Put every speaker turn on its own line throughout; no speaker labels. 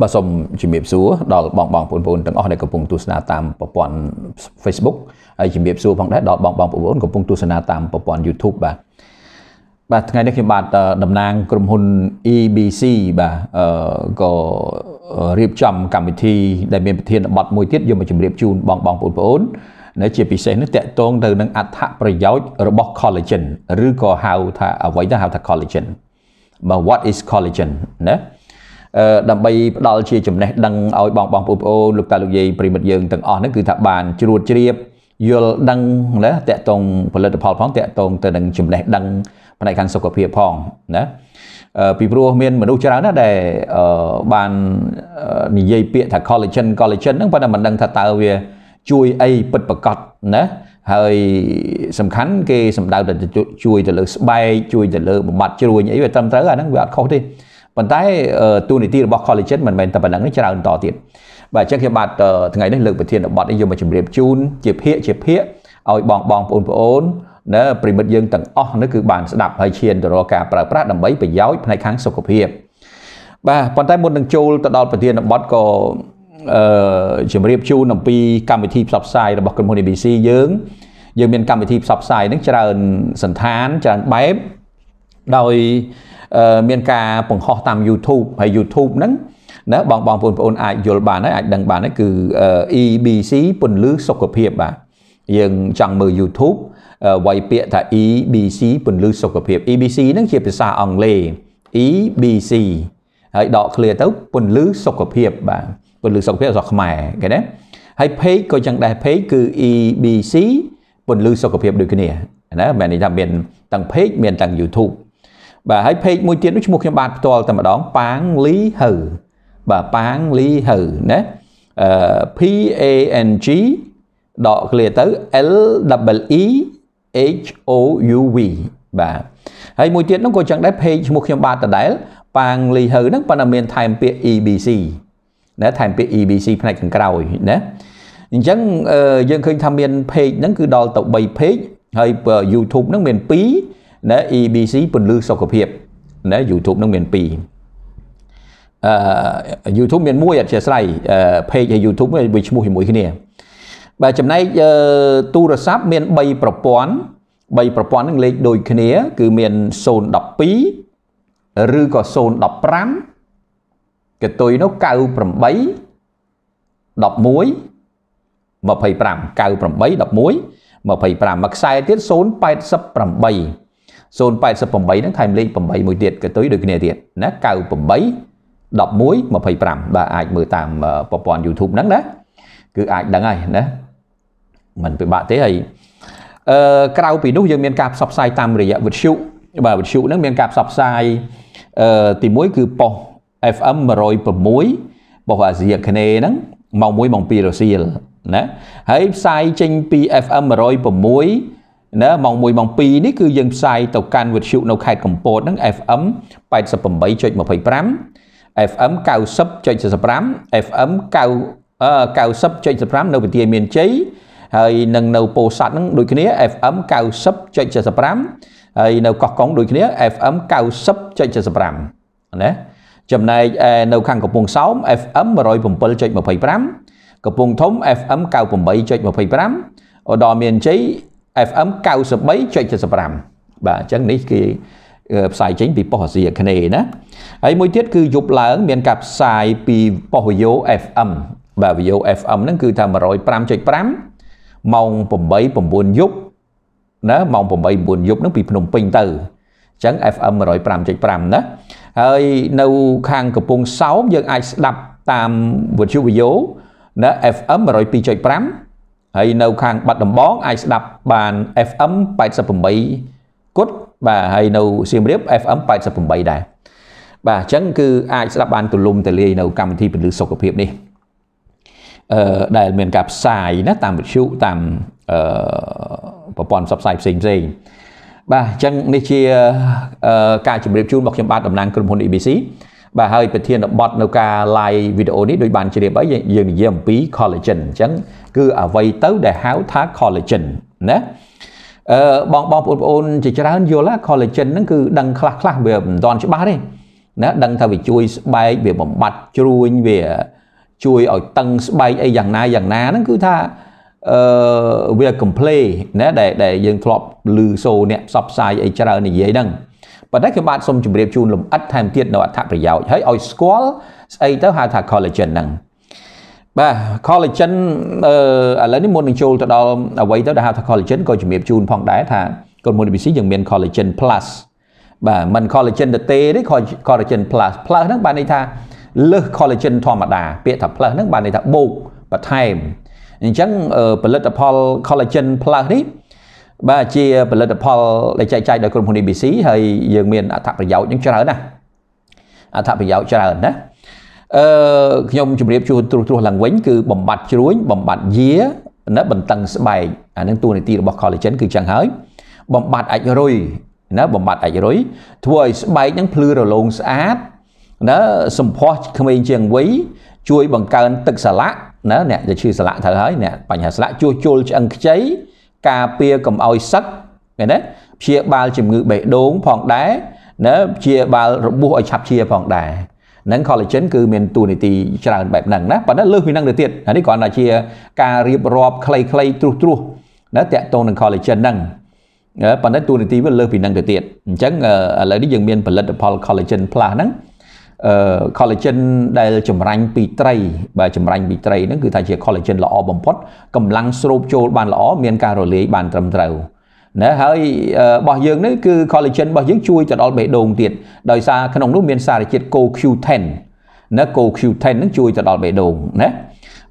បាទសូមជំរាបសួរដល់បងបងបងប្អូនទាំងអស់ដែលកំពុងទស្សនាតាមប្រព័ន្ធ Facebook ហើយជំរាបសួរផងដែរដល់បងបងបងប្អូនកំពុងទស្សនាតាមប្រព័ន្ធ YouTube បាទបាទថ្ងៃនេះខ្ញុំបាទតំណាងក្រុមហ៊ុន EBC បាទអឺក៏រៀបចំកម្មវិធីដែលមានប្រធានបទមួយទៀតយកមកជម្រាបជូនបងបងបងប្អូនដែលជាពិសេសនេះតកតងទៅនឹងអត្ថប្រយោជន៍របស់ collagen ឬក៏ហៅថាអ្វីដែលហៅថា collagen បាទ what is collagen ណាដើម្បីផ្ដល់ជាចំណេះដឹងឲ្យបងបងប្អូនលោកតាលោកយាយប្រិមិត្តយើងទាំងអស់ហ្នឹងគឺថាបានជ្រួតជ្រាបយល់ដឹងណាតកតងផលិតផលផងតកតងទៅនឹងចំណេះដឹងផ្នែកខាងសុខភាពផងណាពីព្រោះមានមនុស្សច្រើនណាស់ដែលបាននិយាយពាក្យថា collagen collagen ហ្នឹងប៉ុន្តែមិនដឹងថាតើវាជួយអីពិតប្រកបណាហើយសំខាន់គេសំដៅទៅជួយទៅលើស្បែកជួយទៅលើបំបត្តិជ្រួញអីវាត្រឹមត្រូវអាហ្នឹងវាអត់ខុសទេប៉ុន្តែ ទូនីតិរបស់ collagen មិនមែនតែប៉ុណ្្នឹងទេច្រើនតទៀតបាទអញ្ចឹងខ្ញុំបាទថ្ងៃនេះលើកប្រធានបទនេះយកមកជម្រាបជូនជាភាកជាភាកឲ្យបងបងបងប្អូនណាប្រិមិត្តយើងទាំងអស់នោះគឺបានស្ដាប់ហើយឈានទៅរកការប្រើប្រាស់ដើម្បីប្រយោជន៍ផ្នែកខាងសុខភាពបាទប៉ុន្តែមុននឹងចូលទៅដល់ប្រធានបទក៏អឺជម្រាបជូនអំពីកម្មវិធីផ្សព្វផ្សាយរបស់ក្រុមហ៊ុន ABC យើង យើងមានកម្មវិធីផ្សព្វផ្សាយនឹងច្រើនសន្តានច្រើនបែបដោយមានការបង្ហោះតាម YouTube ហើយ YouTube ហ្នឹងណាបងបងប្អូនអាចយល់បានហើយអាចដឹងបានហើយគឺ EBC ពន្លឺសុខភាពបាទយើងចង់មើល YouTube វាយពាក្យថា EBC ពន្លឺសុខភាព EBC ហ្នឹងជាភាសាអង់គ្លេស EBC ហើយដកឃ្លាទៅពន្លឺសុខភាពបាទពន្លឺសុខភាពរបស់ខ្មែរគេណាហើយ page ក៏យ៉ាងដែរ page គឺ EBC ពន្លឺសុខភាពដូចគ្នាណាមិនន័យថាមានទាំង page មានទាំង YouTube បាទហើយ page មួយទៀតនោះឈ្មោះខ្ញុំបាទផ្ទាល់តែម្ដងប៉ាងលីហៅបាទប៉ាងលីហៅណាអឺ P A N G ដកគ្នាទៅ L E E H O U V បាទហើយមួយទៀតនោះក៏ចឹងដែរ page ឈ្មោះខ្ញុំបាទដដែលប៉ាងលីហៅហ្នឹងប៉ុន្តែមានថែមពាក្យ EBC ណាថែមពាក្យ EBC ផ្នែកខាងក្រោយណាអញ្ចឹងយើងឃើញថាមាន page ហ្នឹងគឺដល់ទៅ3 page ហើយ YouTube ហ្នឹងមាន2ណា EBC ពន្លឺសុខភាពណា YouTube នឹងមាន2អឺ YouTube មានមួយអធិស្ឋ័យ page ហើយ YouTube វាឈ្មោះជាមួយគ្នាបាទចំណែកទូរស័ព្ទមាន3ប្រព័ន្ធ3ប្រព័ន្ធនឹងលេខដូចគ្នា គឺមាន012ឬក៏015កតុយនោះ98 11 25 98 11 25មកខ្សែទៀត088 088ហ្នឹងថែមលេខ8មួយទៀតក៏ទុយដូចគ្នាទៀតណា98 11 25បាទអាចមើលតាមប្រព័ន្ធ YouTube ហ្នឹងណាគឺអាចដឹងហើយណាมันពិបាកទេហើយអឺក្រៅពីនោះយើងមានការផ្សព្វផ្សាយតាមរយៈវិទ្យុបាទវិទ្យុហ្នឹងមានការផ្សព្វផ្សាយអឺទី1គឺប៉ុស FM 106ប៉ុសអាស៊ីអាគ្នេយ៍ហ្នឹងម៉ោង1ម៉ោង2រសៀលណាហើយផ្សាយចេញពី FM 106ណាម៉ោង1ម៉ោង2នេះគឺយើងផ្សាយទៅកាន់វិទ្យុនៅខេត្តកំពតហ្នឹង FM 88.25 FM 90.45 FM 90.75នៅពទាមានជ័យហើយនឹងនៅពោធិ៍សាត់ហ្នឹងដូចគ្នា FM 90.75ហើយនៅកោះកុងដូចគ្នា FM 90.75ណាចំណែកនៅខាងកំពង់សោម FM 107.25កំពង់ធំ FM 98.25ឧត្តរមានជ័យ FM 93.75បាទអញ្ចឹងនេះគឺផ្សាយចេញ ពីប៉ុស្តិ៍អាស៊ីអាគ្នេយ៍ណាហើយមួយទៀតគឺយប់ឡើង មានការផ្សាយពីប៉ុស្តិ៍ VO FM បាទ VO FM ហ្នឹងគឺថា105.5ម៉ោង8 9យប់ណាម៉ោង8 9យប់ហ្នឹងពីភ្នំពេញទៅអញ្ចឹង FM 105.5ណាហើយនៅខាងកំពង់សោមយើងអាចស្ដាប់តាមវិទ្យុ VO ណា FM 102.5ហើយនៅខាងបាត់ដំបងអាចស្ដាប់ បាន FM 88គុតបាទហើយនៅសៀមរាប FM 88ដែរបាទអញ្ចឹងគឺអាចស្ដាប់បានទូលំទូលាយនៅ កម្មវិធីពលិសុខភាពនេះអឺដែលមានការផ្សាយណាតាមវិទ្យុតាមអឺប្រព័ន្ធផ្សព្វផ្សាយផ្សេងផ្សេងបាទអញ្ចឹងនេះជាការជម្រាបជូនរបស់ខ្ញុំបាទតំណាងក្រុមហ៊ុន ABC បាទហើយប្រធានបទនៅការ live វីដេអូនេះដូចបានជ្រាបអីយើងនិយាយអំពី collagen អញ្ចឹងគឺអ្វីទៅដែលហៅថា collagen ណាអឺបងបងប្អូនជាច្រើនយល់ណា collagen ហ្នឹងគឺដឹងខ្លះខ្លះវាមិនទាន់ច្បាស់ទេណាដឹងថាវាជួយស្បែកវាបំបត្តិជ្រួញវាជួយឲ្យតឹងស្បែកអីយ៉ាងណាយ៉ាងណាហ្នឹងគឺថាអឺវា complain ណាដែលដែលយើងធ្លាប់ឮសូរអ្នកផ្សព្វផ្សាយអីច្រើននិយាយហ្នឹងប៉ុន្តែខ្ញុំបាទសូមជម្រាបជូនលម្អិតថែមទៀតនៅអត្ថប្រយោជន៍ហើយឲ្យស្គាល់ស្អីទៅហៅថា collagen ហ្នឹងបាទ collagen អឺឥឡូវនេះមុននឹងចូលទៅដល់អ្វីទៅដែលហៅថា collagen ក៏ជំរាបជូនផងដែរថាកូនមួយ ABC យើងមាន collagen plus បាទមិន collagen ទៅទេទេ collagen plus plus ហ្នឹងបានន័យថាលើស collagen ធម្មតាពាក្យថា plus ហ្នឹងបានន័យថាបូកបន្ថែមអញ្ចឹងផលិតផល collagen plus នេះបាទជាផលិតផលដែលចែកចាយដោយក្រុមហ៊ុន ABC ហើយយើងមានអត្ថប្រយោជន៍នឹងច្រើនណាស់អត្ថប្រយោជន៍ច្រើនណាស់អឺខ្ញុំជម្រាបជូនត្រួសត្រាសឡើងវិញគឺបំបត្តិជ្រួញបំបត្តិយាណាបន្តឹងស្បែកអានឹងតួនាទីរបស់ collagen គឺចឹងហើយ បំបត្តិអាចរុយណាបំបត្តិអាចរុយធ្វើឲ្យស្បែកនឹងភ្លឺរលោងស្អាតណាសម្ផស្សក្មេងជាងវ័យជួយបង្កើនទឹកសាឡាក់ណាអ្នកដែលឈឺសាឡាក់ត្រូវហើយអ្នកបញ្ហាសាឡាក់ជួសជុលឆ្អឹងខ្ចីការពារកំឲ្យសឹកឃើញទេព្យាបាលជំងឺបេះដូងផងដែរណាព្យាបាលរបួសឲ្យឆាប់ជាផងដែរនឹង collagen គឺមានតួនាទីច្រើនបែបហ្នឹងណាប៉ុន្តែលើសពីហ្នឹងទៅទៀតនេះគ្រាន់តែជាការរៀបរាប់ខ្លីៗត្រុសត្រុសណាតាក់ទងនឹង collagen ហ្នឹងប៉ុន្តែតួនាទីវាលើសពីហ្នឹងទៅទៀតអញ្ចឹងឥឡូវនេះយើងមានផលិតផល collagen plus ហ្នឹង collagen ដែលចម្រាញ់ពីត្រី បាទចម្រាញ់ពីត្រីហ្នឹងគឺ ថាជា collagen ល្អបំផុតកម្លាំងស្រូបចូលបានល្អមានការរលាយបានត្រឹមត្រូវណាហើយរបស់យើងនេះគឺ collagen របស់យើងជួយទៅដល់បេះដូងទៀតដោយសារក្នុងនោះមានសារជាតិ CoQ10 ណា CoQ10 នឹងជួយទៅដល់បេះដូងណា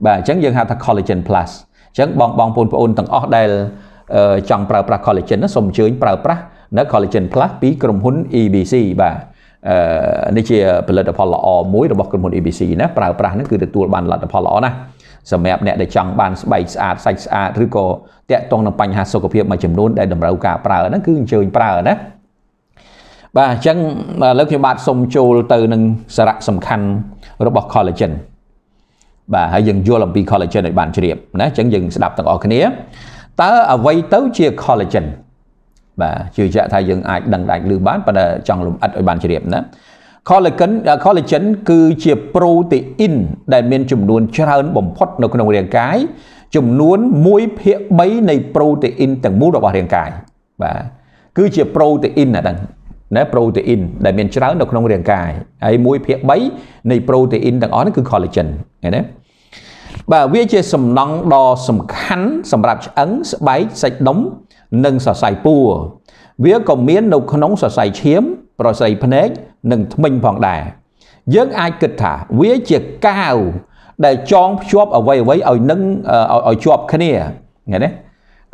បាទអញ្ចឹងយើងហៅថា collagen plus អញ្ចឹងបងបងបងប្អូនទាំងអស់ដែលចង់ប្រើប្រាស់ collagen សូមអញ្ជើញប្រើប្រាស់នៅ collagen plus ពីក្រុមហ៊ុន EBC បាទនេះជា ផលិតផលល្អមួយរបស់ក្រុមហ៊ុន ABC ណាប្រើប្រាស់ហ្នឹងគឺទទួលបានលទ្ធផលល្អណាស់សម្រាប់អ្នកដែលចង់បានស្បែកស្អាតសាច់ស្អាតឬក៏តាក់ទងនឹងបញ្ហាសុខភាពមួយចំនួនដែលតម្រូវការប្រើហ្នឹងគឺអញ្ជើញប្រើណាបាទអញ្ចឹងឥឡូវខ្ញុំបាទសូមចូលទៅនឹងសារៈសំខាន់របស់ collagen បាទហើយយើងយល់អំពី collagen ឲ្យបានជ្រាបណាអញ្ចឹងយើងស្ដាប់ទាំងអស់គ្នាតើអ្វីទៅជា collagen បាទជឿជាក់ថាយើងអាចដឹងដាច់ឮបានប៉ុន្តែចង់លំអិតឲ្យបានជ្រាបណា collagen collagen គឺជាប្រូតេអ៊ីនដែលមានចំនួនច្រើនបំផុត នៅក្នុងរាងកាយចំនួន1/3នៃប្រូតេអ៊ីនទាំងមូលរបស់រាងកាយ បាទគឺជាប្រូតេអ៊ីនហ្នឹងណាប្រូតេអ៊ីនដែលមានច្រើននៅក្នុងរាងកាយហើយ1/3នៃប្រូតេអ៊ីនទាំងអស់ហ្នឹងគឺ collagen ឃើញទេបាទវាជាសំណង់ដ៏សំខាន់សម្រាប់ឆ្អឹងស្បែកសាច់ដុំនិងសរសៃពួរវាក៏មាន នៅក្នុងសរសៃឈាម ប្រស័យភ្នែកនិងធ្មេញផងដែរយើងអាចគិតថាវាជាកាវដែលចងភ្ជាប់អ្វីអ្វីឲ្យនឹងឲ្យជាប់គ្នាឃើញទេ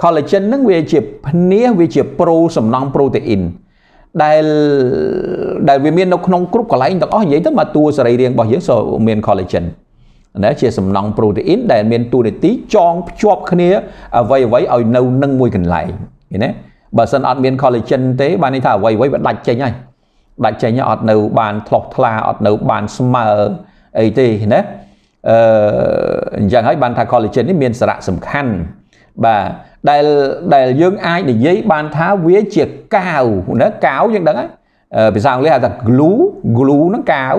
collagen នឹងវាជាភ្នាសវាជាប្រូសំណង់ប្រូតេអ៊ីនដែលដែលវាមាននៅក្នុងគ្រប់កន្លែងទាំងអស់និយាយទៅមកតួសរីរាង្គរបស់យើងក៏មាន collagen ដែលជា សំណង់ប្រូតេអ៊ីនដែល មានតួនាទីចងភ្ជាប់គ្នាអ្វីអ្វីឲ្យនៅនឹងមួយកន្លែងឃើញទេបើសិនអត់មាន collagen ទេបានន័យថាអ្វីអ្វីវាដាច់ចេញហើយដាច់ចេញអត់នៅ បានធ្លោះថ្លាអត់នៅបានស្មើអីទេណាអឺអញ្ចឹងហើយបានថា collagen នេះមានសារៈសំខាន់បាទដែលដែលយើងអាចនិយាយបានថាវាជាកាវណាកាវយើងដឹងហើយភាសាអង់គ្លេសហៅថា glue glue ហ្នឹងកាវ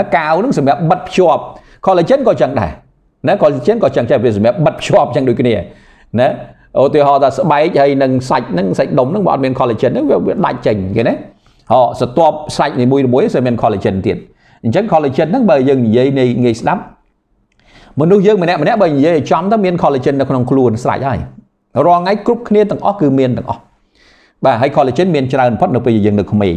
ណាកាវហ្នឹងសម្រាប់បិទភ្ជាប់ collagen ក៏ចឹងដែរណា collagen ក៏ចឹងដែរវាសម្រាប់បិទភ្ជាប់ចឹងដូចគ្នាណាឧទាហរណ៍ថាស្បែកហើយនឹងសាច់ហ្នឹងសាច់ដុំហ្នឹងវាអត់មាន collagen ហ្នឹងវាដាច់ចេញគេណាហោសតបសាច់នីមួយៗគឺមាន collagen ទៀតអញ្ចឹង collagen ហ្នឹងបើយើងនិយាយនៃងាយស្ដាប់មនុស្សយើងម្នាក់ម្នាក់បើនិយាយឲ្យចំទៅមាន collagen នៅក្នុងខ្លួនស្រេចហើយរាល់ថ្ងៃគ្រប់គ្នាទាំងអស់គឺមានទាំងអស់បាទហើយ collagen មានច្រើនបំផុតនៅពេលយើងនៅក្មេង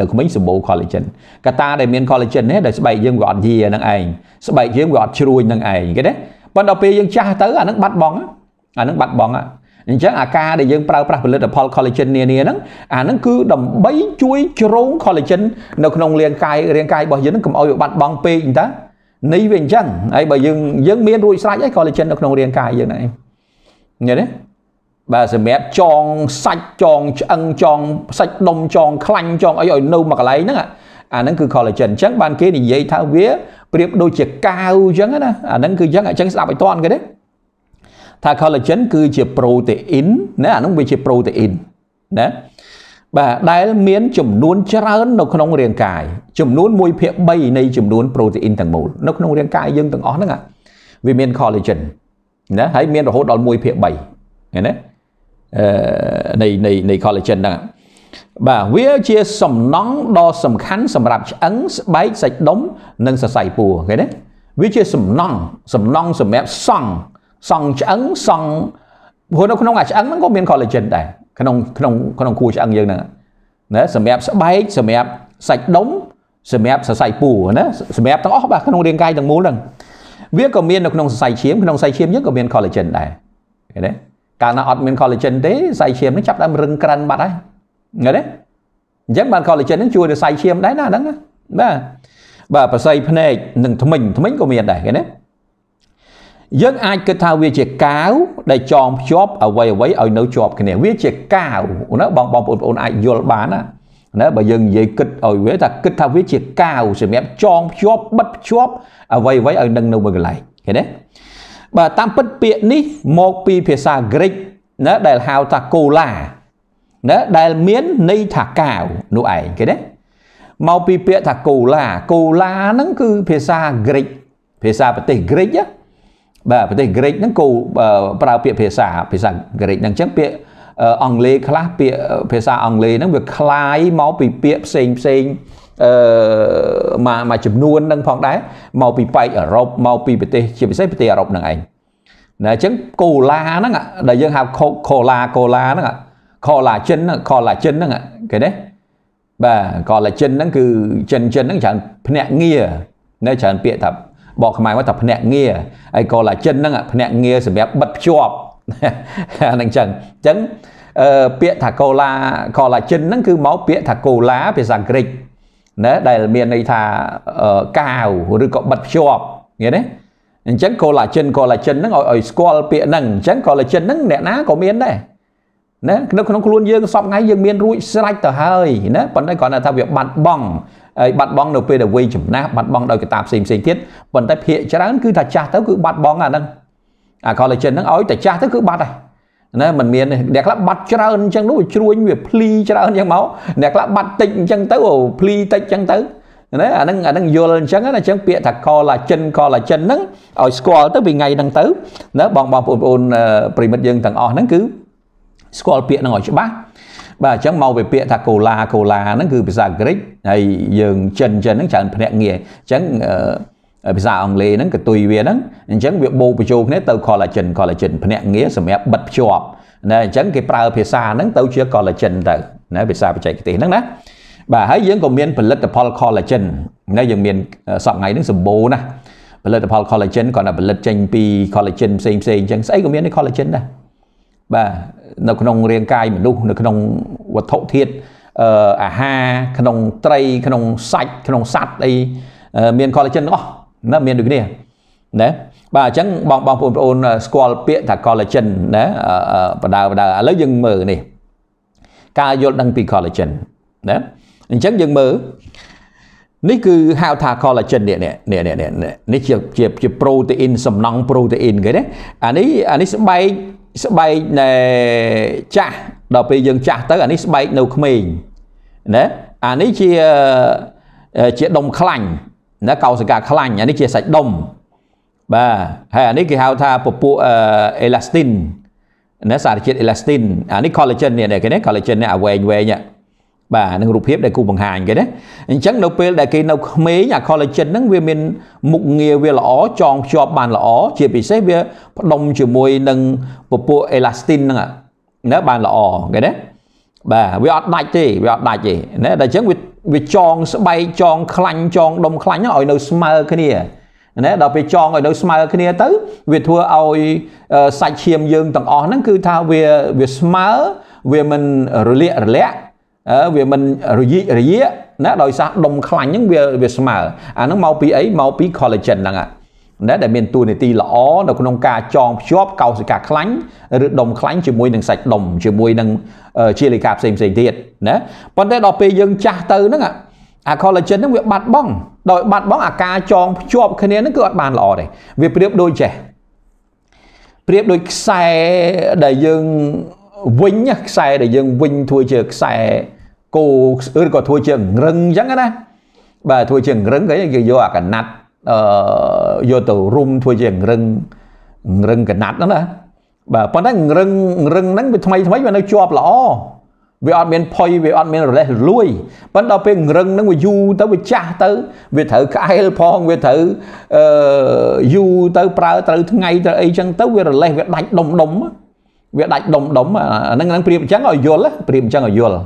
នៅក្មេងសម្បូរ collagen កត្តាដែលមាន collagen នេះដែលស្បែកយើងវាអត់យានឹងឯងស្បែកយើងវាអត់ជ្រួញនឹងឯងគេណាប៉ុន្តែពេលយើងចាស់ទៅអានឹងបាត់បង់អានឹងបាត់បង់អញ្ចឹងអាការដែលយើងប្រើប្រាស់ផលិតផល collagen នានាហ្នឹងអាហ្នឹងគឺដើម្បីជួយជ្រោង collagen នៅក្នុងរាងកាយរាងកាយរបស់យើងហ្នឹងកុំឲ្យវាបាត់បង់ពេកតានេះវាអញ្ចឹងហើយបើយើងយើងមានរួចស្រេចហើយ collagen នៅក្នុងរាងកាយយើងហ្នឹងឯងឃើញទេបាទសម្រាប់ចងសាច់ចងឆ្អឹងចងសាច់ដុំចងខ្លាញ់ចងអីឲ្យ នៅមួយកន្លែងហ្នឹងអាហ្នឹងគឺ collagen អញ្ចឹងបានគេនិយាយថាវាប្រៀបដូចជាកាវអញ្ចឹងណាអាហ្នឹងគឺអញ្ចឹងអញ្ចឹងស្ដាប់ឲ្យតាន់គេទេថា collagen គឺជា protein ណាអាហ្នឹងវាជា protein ណាបាទដែលមានចំនួនច្រើននៅក្នុងរាងកាយចំនួន1ភាគ3នៃចំនួនប្រូតេអ៊ីនទាំងមូលនៅក្នុងរាងកាយយើងទាំងអស់ហ្នឹងវាមាន collagen ណាហើយមានរហូតដល់1ភាគ3ឃើញទេនៃនៃនៃ collagen ហ្នឹងបាទវាជា សំណង់ដ៏សំខាន់ សម្រាប់ឆ្អឹងស្បែកសាច់ដុំ និងសរសៃពួរឃើញទេវាជា សំណង់សំណង់សម្រាប់សង់សង់ឆ្អឹងសង់ព្រោះនៅក្នុងអាឆ្អឹងហ្នឹងក៏មាន collagen ដែរក្នុងក្នុងក្នុងខួរឆ្អឹងយើងហ្នឹងណាសម្រាប់ស្បែកសម្រាប់សាច់ដុំសម្រាប់សរសៃពួរណាសម្រាប់ទាំងអស់បាទក្នុងរាងកាយទាំងមូលហ្នឹង វាក៏មាននៅក្នុងសរសៃឈាមក្នុងសរសៃឈាមយើងក៏មាន collagen ដែរឃើញទេកាលណាអត់មាន collagen ទេសៃឈាមនឹងចាប់ដើមរឹងក្រិនបាត់ហើយឃើញទេអញ្ចឹងបាន collagen នឹងជួយដល់សៃឈាមដែរណាហ្នឹងបាទបាទប្រស័យភ្នែកនិងធ្មេញធ្មេញក៏មានដែរឃើញទេយើងអាចគិតថាវាជាកាវដែលចងភ្ជាប់អ្វីអ្វីឲ្យនៅជាប់គ្នាវាជាកាវណាបងបងបងប្អូនអាចយល់បានណាណាបើយើងនិយាយគិតឲ្យវាថាគិតថាវាជាកាវសម្រាប់ចងភ្ជាប់បិទភ្ជាប់អ្វីអ្វីឲ្យនឹងនៅមួយកន្លែងឃើញទេបាទតាមពិតពាក្យនេះមកពីភាសាក្រិកណាដែលហៅថាកូឡាណាដែលមានន័យថាកាវនោះឯងគេណាមកពីពាក្យថាកូឡាកូឡាហ្នឹងគឺភាសាក្រិកភាសាប្រទេសក្រិកណាបាទប្រទេសក្រិកហ្នឹងគោប្រើពាក្យភាសាភាសាក្រិកហ្នឹងអញ្ចឹងពាក្យអង់គ្លេសខ្លះពាក្យភាសាអង់គ្លេសហ្នឹងវាคล้ายមកពីពាក្យផ្សេងផ្សេងអឺមួយមួយចំនួននឹងផងដែរមកពីប៉ែកអឺរ៉ុបមកពីប្រទេសជាពិសេសប្រទេសអឺរ៉ុបហ្នឹងឯងណាអញ្ចឹងកូឡាហ្នឹងដែលយើងហៅកូឡាកូឡាហ្នឹងកូឡាជិនកូឡាជិនហ្នឹងគេទេបាទកូឡាជិនហ្នឹងគឺចិនចិនហ្នឹងច្រើនភ្នាក់ងារនៅច្រើនពាក្យថាបកខ្មែរមកថាភ្នាក់ងារហើយកូឡាជិនហ្នឹងភ្នាក់ងារសម្រាប់បិទភ្ជាប់ហ្នឹងអញ្ចឹងអញ្ចឹងពាក្យថាកូឡាកូឡាជិនហ្នឹងគឺមកពាក្យថាកូឡាភាសាក្រិចណាដែលមានន័យថាកាវឬក៏បិទភ្ជាប់ nghĩa ណាអញ្ចឹង collagen collagen ហ្នឹងឲ្យឲ្យស្គាល់ពាក្យហ្នឹងអញ្ចឹង collagen ហ្នឹងអ្នកណាក៏មានដែរណានៅក្នុងខ្លួនយើងសពថ្ងៃយើងមានរួចស្រេចទៅហើយណាប៉ុន្តែគ្រាន់តែថាវាបាត់បង់ហើយបាត់បង់នៅពេលដែលវ័យចំណាស់បាត់បង់ដោយកត្តាផ្សេងផ្សេងទៀតប៉ុន្តែភាកច្រើនគឺថាចាស់ទៅគឺបាត់បង់អាហ្នឹងអា collagen ហ្នឹងឲ្យតែចាស់ទៅគឺបាត់ហើយណាมันមានអ្នកខ្លះបាត់ច្រើនអញ្ចឹងនោះវាជ្រួញវាភ្លីច្រើនអញ្ចឹងមកអ្នកខ្លះបាត់តិចអញ្ចឹងទៅភ្លីតិចអញ្ចឹងទៅណាអាហ្នឹងអាហ្នឹងយល់អញ្ចឹងណាអញ្ចឹងពាក្យថាកូឡាចិនកូឡាចិនហ្នឹងឲ្យស្គាល់ទៅពីថ្ងៃហ្នឹងទៅណាបងបងបងប្អូនប្រិមិត្តយើងទាំងអស់ហ្នឹងគឺស្គាល់ពាក្យហ្នឹងឲ្យច្បាស់បាទអញ្ចឹងមកវាពាក្យថាកូឡាកូឡាហ្នឹងគឺភាសាអង់គ្លេសហើយយើងចិនចិនហ្នឹងច្រើនភ្នាក់ងារអញ្ចឹងអឺភាសាអង់គ្លេសហ្នឹងកតុយវាហ្នឹងអញ្ចឹងវាបូកបញ្ចូលគ្នាទៅ collagen collagen ភ្នាក់ងារសម្រាប់បិទភ្ជាប់ណាអញ្ចឹងគេប្រើភាសាហ្នឹង ទៅជា collagen ទៅណាភាសាបច្ចេកទេសហ្នឹងណាបាទហើយយើងក៏មានផលិតផល collagen ណាយើងមានសប្តាហ៍ថ្ងៃហ្នឹងសម្បូរណាស់ផលិតផល collagen គាត់ថាផលិតចេញពី collagen ផ្សេងផ្សេងអញ្ចឹងស្អីក៏មាននៃ collagen ដែរបាទនៅក្នុងរាងកាយមនុស្សនៅក្នុងវត្ថុធាតុអាហារក្នុងត្រីក្នុងសាច់ក្នុងសត្វអីមាន collagen ទាំងអស់ណាមានដូចគ្នាណាបាទអញ្ចឹងបងបងបងប្អូន ស្គាល់ពាក្យថា collagen ណាបដៅបដៅឥឡូវយើងមើលនេះការយល់ដឹងពី collagen ណាអញ្ចឹងយើងមើលនេះគឺហៅថា collagen នេះនេះនេះនេះជាជាជា protein សំណង់ protein គេណាអានេះអានេះស្បែកស្បែកណែចាស់ដល់ពេលយើងចាស់ទៅអានេះស្បែកនៅក្មេងណាអានេះជាជាដុំខ្លាញ់ណាកោសិកាខ្លាញ់អានេះជាសាច់ដុំបាទហើយអានេះគេហៅថាពពួកអេឡាស្ទីនណាសារជាតិអេឡាស្ទីនអានេះ collagen នេះគេណា collagen នេះអាវែងវែងហ្នឹងបាទនឹងរូបភាពដែលគូបង្ហាញគេណាអញ្ចឹងនៅពេលដែលគេនៅក្មេងអា collagen ហ្នឹងវាមានមុខងារវាល្អចងភ្ជាប់បានល្អជាពិសេសវាផ្ដុំជាមួយនឹងពពួក elastin ហ្នឹងណាបានល្អគេណាបាទវាអត់ដាច់ទេវាអត់ដាច់ទេណាតែអញ្ចឹងវាវាចងស្បែកចង ខ្លាញ់ចងដុំខ្លាញ់ឲ្យនៅស្មើគ្នាណាដល់ពេលចងឲ្យនៅស្មើគ្នាទៅវាធ្វើឲ្យសាច់ឈាមយើងទាំងអស់ហ្នឹងគឺថាវាវាស្មើវាមិនរលាករលាក់វាមិនរយិករយាកណាដោយសារដុំខ្លាញ់ហ្នឹងវាវាស្មើអាហ្នឹងមកពីអីមកពី collagen ហ្នឹងហ่ะណាដែលមានតួនាទីល្អនៅក្នុងការចងភ្ជាប់កោសិកាខ្លាញ់ឬដុំខ្លាញ់ជាមួយនឹងសាច់ដុំជាមួយនឹងជាលិកាផ្សេងផ្សេងទៀតណាប៉ុន្តែដល់ពេលយើងចាស់ទៅហ្នឹងអា collagen ហ្នឹងវាបាត់បង់ដោយបាត់បង់អាការចងភ្ជាប់គ្នាហ្នឹងគឺអត់បានល្អទេវាប្រៀបដូចចេះប្រៀបដូចខ្សែដែលយើងវិញខ្សែដែលយើងវិញធ្វើជាខ្សែគោឬក៏ធ្វើជារឹងអញ្ចឹងណាបាទធ្វើជារឹងគេយកអាកណាត់អឺយកទៅរុំធ្វើជារឹងរឹងកណាត់ហ្នឹងណាបាទប៉ុន្តែរឹងរឹងហ្នឹងវាថ្មីថ្មីវានៅជាប់ល្អវាអត់មានផុយវាអត់មានរលេះរលួយប៉ុន្តែដល់ពេលរឹងហ្នឹងវាយូរទៅ វាចាស់ទៅវាត្រូវក្អែលផងវាត្រូវអឺយូរទៅប្រើត្រូវថ្ងៃត្រូវអីចឹងទៅវារលេះវាដាច់ដុំដុំវាដាច់ដុំដុំអាហ្នឹងហ្នឹងប្រៀបអញ្ចឹងឲ្យយល់ប្រៀបអញ្ចឹងឲ្យយល់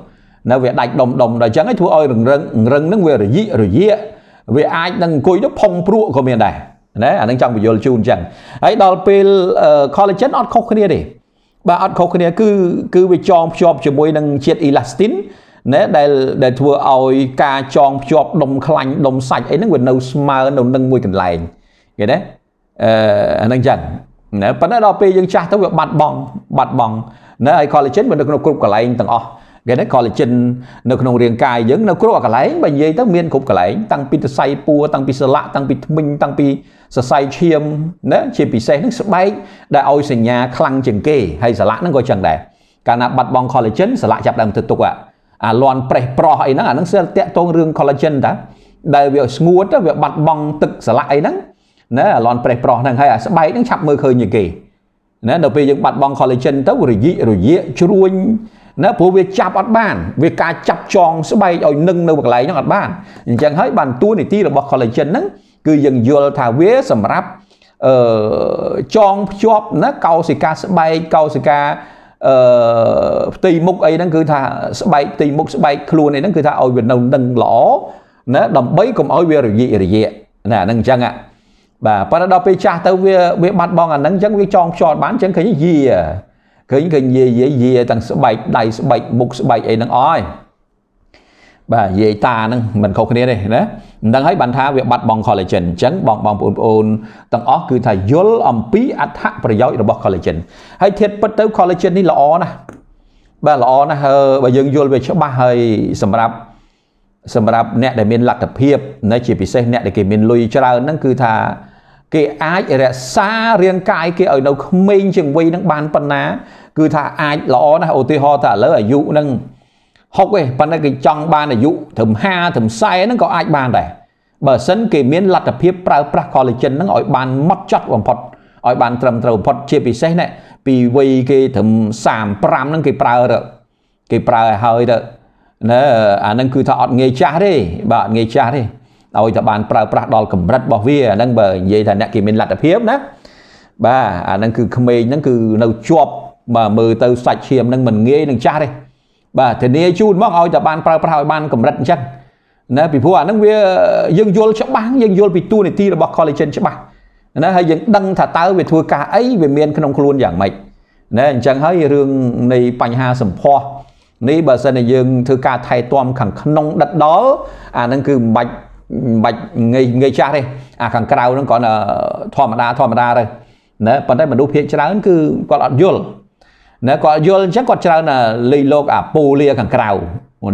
នៅវាដាច់ដុំដុំដល់អញ្ចឹងឲ្យធ្វើឲ្យរឹងរឹងហ្នឹងវារយិករយាវាអាចនឹងអង្គុយទៅផុងព្រក់ក៏មានដែរណាអានឹងចង់បញ្យល់ជូនអញ្ចឹងហើយដល់ពេល collagen អត់ខុសគ្នាទេបាទអត់ខុសគ្នាគឺគឺវាចងភ្ជាប់ជាមួយនឹងជាតិ elastin ណាដែលដែលធ្វើឲ្យការចងភ្ជាប់ដុំខ្លាញ់ដុំសាច់អីហ្នឹងវានៅស្មើនៅនឹងមួយកន្លែងគេណាអឺអាហ្នឹងចឹងណាប៉ុន្តែដល់ពេលយើងចាស់ទៅវាបាត់បង់បាត់បង់ណាហើយ collagen វានៅក្នុងគ្រប់កន្លែងទាំងអស់គេណា collagen នៅក្នុងរាងកាយយើងនៅគ្រប់កន្លែងបើនិយាយទៅមានគ្រប់កន្លែងតាំងពីសរសៃពួរតាំងពីសន្លាក់តាំងពីធ្មេញតាំងពីសរសៃឈាមណាជាពិសេសនឹងស្បែកដែលឲ្យសញ្ញាខ្លាំងជាងគេហើយសន្លាក់ហ្នឹងក៏ចឹងដែរកាលណាបាត់បង់ collagen សន្លាក់ចាប់ដើមទៅទុកអាលន់ប្រេះប្រោះអីហ្នឹងអាហ្នឹងស្ទើរតាក់ទងរឿង collagen តាដែលវាស្ងួតទៅវាបាត់បង់ទឹកសន្លាក់អីហ្នឹងណាអាលន់ប្រេះប្រោះហ្នឹងហើយអាស្បែកហ្នឹងឆាប់មើលឃើញជាងគេណានៅពេលយើងបាត់បង់ collagen ទៅរយិករយាកជ្រួញណាព្រោះវាចាប់អត់បានវាការចាប់ចងស្បែកឲ្យនឹងនៅកន្លែងហ្នឹងអត់បានអញ្ចឹងហើយបានតួនាទីរបស់ collagen ហ្នឹងគឺយើងយល់ថាវាសម្រាប់អឺចងភ្ជាប់ណាកោសិកាស្បែកកោសិកាអឺផ្ទៃមុខអីហ្នឹងគឺថាស្បែកផ្ទៃមុខស្បែកខ្លួនអីហ្នឹងគឺថាឲ្យវានៅនឹងល្អណាដើម្បីកុំឲ្យវារយិករយៈណាហ្នឹងអញ្ចឹងបាទប៉ុន្តែដល់ពេលចាស់ទៅវាវាបាត់បង់អាហ្នឹងអញ្ចឹងវាចងភ្ជាប់បានអញ្ចឹងឃើញយាឃើញឃើញយាយយាយយាយទាំងស្បែកដៃស្បែកមុខស្បែកអីហ្នឹងអស់ហើយបាទយាយតាហ្នឹងមិនខុសគ្នាទេណាអញ្ចឹងហើយបានថាវាបាត់បង់ collagen អញ្ចឹងបងបងបងប្អូនទាំងអស់គឺថាយល់អំពីអត្ថប្រយោជន៍របស់ collagen ហើយធាតុពិតទៅ collagen នេះល្អណាស់បាទល្អណាស់បើយើងយល់វាច្បាស់ហើយសម្រាប់សម្រាប់អ្នកដែលមានលទ្ធភាពនៅជាពិសេសអ្នកដែលគេមានលុយច្រើនហ្នឹងគឺថាគេអាចរក្សារាងកាយគេឲ្យនៅក្មេងជាងវ័យនឹងបានប៉ុណ្ណា គឺថាអាចល្អណាស់ឧទាហរណ៍ថាឥឡូវអាយុនឹង60ឯងប៉ុន្តែគេចង់បានអាយុត្រឹម50ត្រឹម40ហ្នឹងក៏អាចបានដែរបើមិនគេមានលទ្ធភាពប្រើប្រាស់ collagen ហ្នឹងឲ្យបានម៉ត់ចត់បំផុតឲ្យបានត្រឹមត្រូវបំផុតជាពិសេសណាពីវ័យគេត្រឹម35ហ្នឹងគេប្រើគេប្រើឲ្យហើយទៅណាអាហ្នឹងគឺថាអត់ងាយចាស់ទេបាទអត់ងាយចាស់ទេឲ្យតែបានប្រើប្រាស់ដល់កម្រិតរបស់វាអាហ្នឹងបើនិយាយថាអ្នកគេមានលទ្ធភាពណាបាទអាហ្នឹងគឺក្មេងហ្នឹងគឺនៅជាប់បាទមើលទៅសាច់ឈាមហ្នឹងមិនងាយនឹងចាស់ទេបាទធានាជូនមកឲ្យតែបានប្រើប្រាស់ឲ្យបានកម្រិតអញ្ចឹងណាពីព្រោះអាហ្នឹងវាយើងយល់ច្បាស់យើងយល់ពីទួលនីតិរបស់ collagen ច្បាស់ណាហើយយើងដឹងថាតើវាធ្វើការអីវាមានក្នុងខ្លួនយ៉ាងម៉េចណាអញ្ចឹងហើយរឿងនៃបញ្ហាសម្ផស្សនេះបើសិនជាយើងធ្វើការថែទាំខាងក្នុងដិតដល់អាហ្នឹងគឺមិនបាច់មិនបាច់ងាយងាយចាស់ទេអាខាងក្រៅហ្នឹងគ្រាន់តែធម្មតាធម្មតាទៅណាប៉ុន្តែមនុស្សភាគច្រើនគឺគាត់អត់យល់ណាគាត់យល់អញ្ចឹងគាត់ច្រើនលេខលោកអាពូលាខាងក្រៅ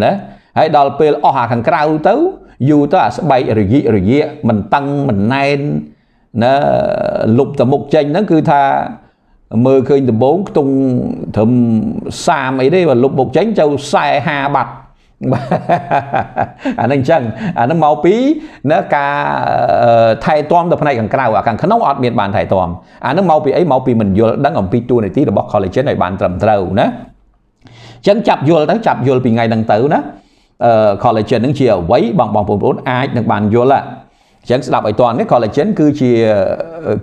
ណាហើយដល់ពេលអស់អាខាងក្រៅទៅយូរទៅអាស្បែករយិករយៈមិនតឹងមិនណែនណាលុបទៅមុខចេញហ្នឹងគឺថាមើលឃើញដំបងខ្ទង់ត្រឹម30អីទេបើលុបមុខចេញចូល40 50បាត់អានឹងអញ្ចឹងអានឹងមកពីណាការថែទាំទៅផ្នែកខាងក្រៅអាខាងក្នុងអត់មានបានថែទាំអានឹងមកពីអីមកពីមិនយល់ដឹងអំពីទួលនីតិរបស់ collagen ឲ្យបានត្រឹមត្រូវណាអញ្ចឹងចាប់យល់ទៅចាប់យល់ពីថ្ងៃហ្នឹងទៅណាអឺ collagen នឹងជាអ្វីបងបងប្អូនអាចនឹងបានយល់ហ่ะអញ្ចឹងស្ដាប់ឲ្យតន់នេះ collagen គឺជា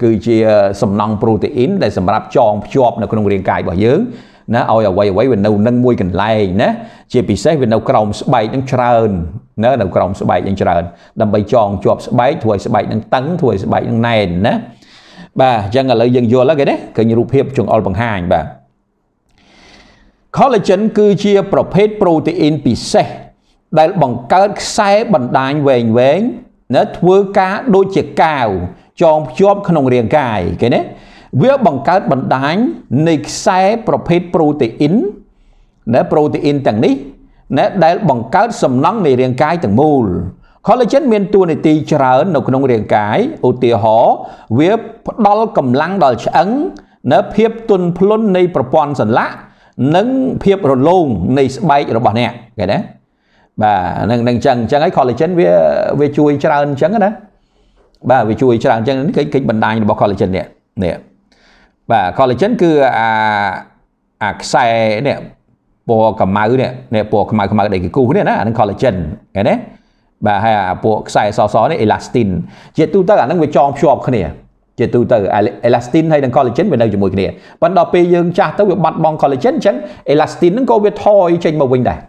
គឺជាសំណង់ប្រូតេអ៊ីន ដែលសម្រាប់ចងភ្ជាប់នៅក្នុងរាងកាយរបស់យើងណាឲ្យអវ័យអវ័យវានៅនឹងមួយកន្លែងណាជាពិសេសវានៅក្រោមស្បែកនឹងច្រើនណានៅ ក្រោមស្បែកនឹងច្រើនដើម្បីចងជាប់ស្បែកធ្វើឲ្យស្បែកនឹងតឹងធ្វើឲ្យស្បែកនឹងណែនណាបាទអញ្ចឹងឥឡូវយើងយល់ហើយគេណាឃើញរូបភាពចង្អុលបង្ហាញបាទ collagen គឺជាប្រភេទប្រូតេអ៊ីនពិសេស ដែលបង្កើតខ្សែបណ្ដាញវែងវែងណាធ្វើការដូចជាកាវចងភ្ជាប់ក្នុងរាងកាយគេណាវាបង្កើតបណ្ដាញនៃខ្សែប្រភេទប្រូតេអ៊ីនណាប្រូតេអ៊ីនទាំងនេះណាដែលបង្កើតសំណង់នៃរាងកាយទាំងមូល collagen មានតួនាទីច្រើននៅក្នុងរាងកាយឧទាហរណ៍វាផ្ដល់កម្លាំងដល់ឆ្អឹង នៅភាពទន់ភ្លន់នៃប្រព័ន្ធសន្លាក់និងភាពរលោងនៃស្បែករបស់អ្នកឃើញទេបាទនឹងនឹងអញ្ចឹងអញ្ចឹងហើយ collagen វាវាជួយច្រើនអញ្ចឹងណាបាទវាជួយច្រើនអញ្ចឹងគេគេបណ្ដាញរបស់ collagen នេះនេះបាទ collagen គឺអាអាខ្សែនេះពណ៌ខ្មៅនេះនេះពណ៌ខ្មៅខ្មៅដូចកគូសនេះណាអានឹង collagen ឃើញទេបាទហើយអាពួកខ្សែសសនេះ elastin ជាទូទៅអានឹងវាចងភ្ជាប់គ្នាជាទូទៅ elastin ហើយនឹង collagen វា នៅជាមួយគ្នាប៉ុន្តែដល់ពេលយើងចាស់ទៅវាបាត់បង់ collagen អញ្ចឹង elastin ហ្នឹងក៏វាថយចេញមកវិញដែរ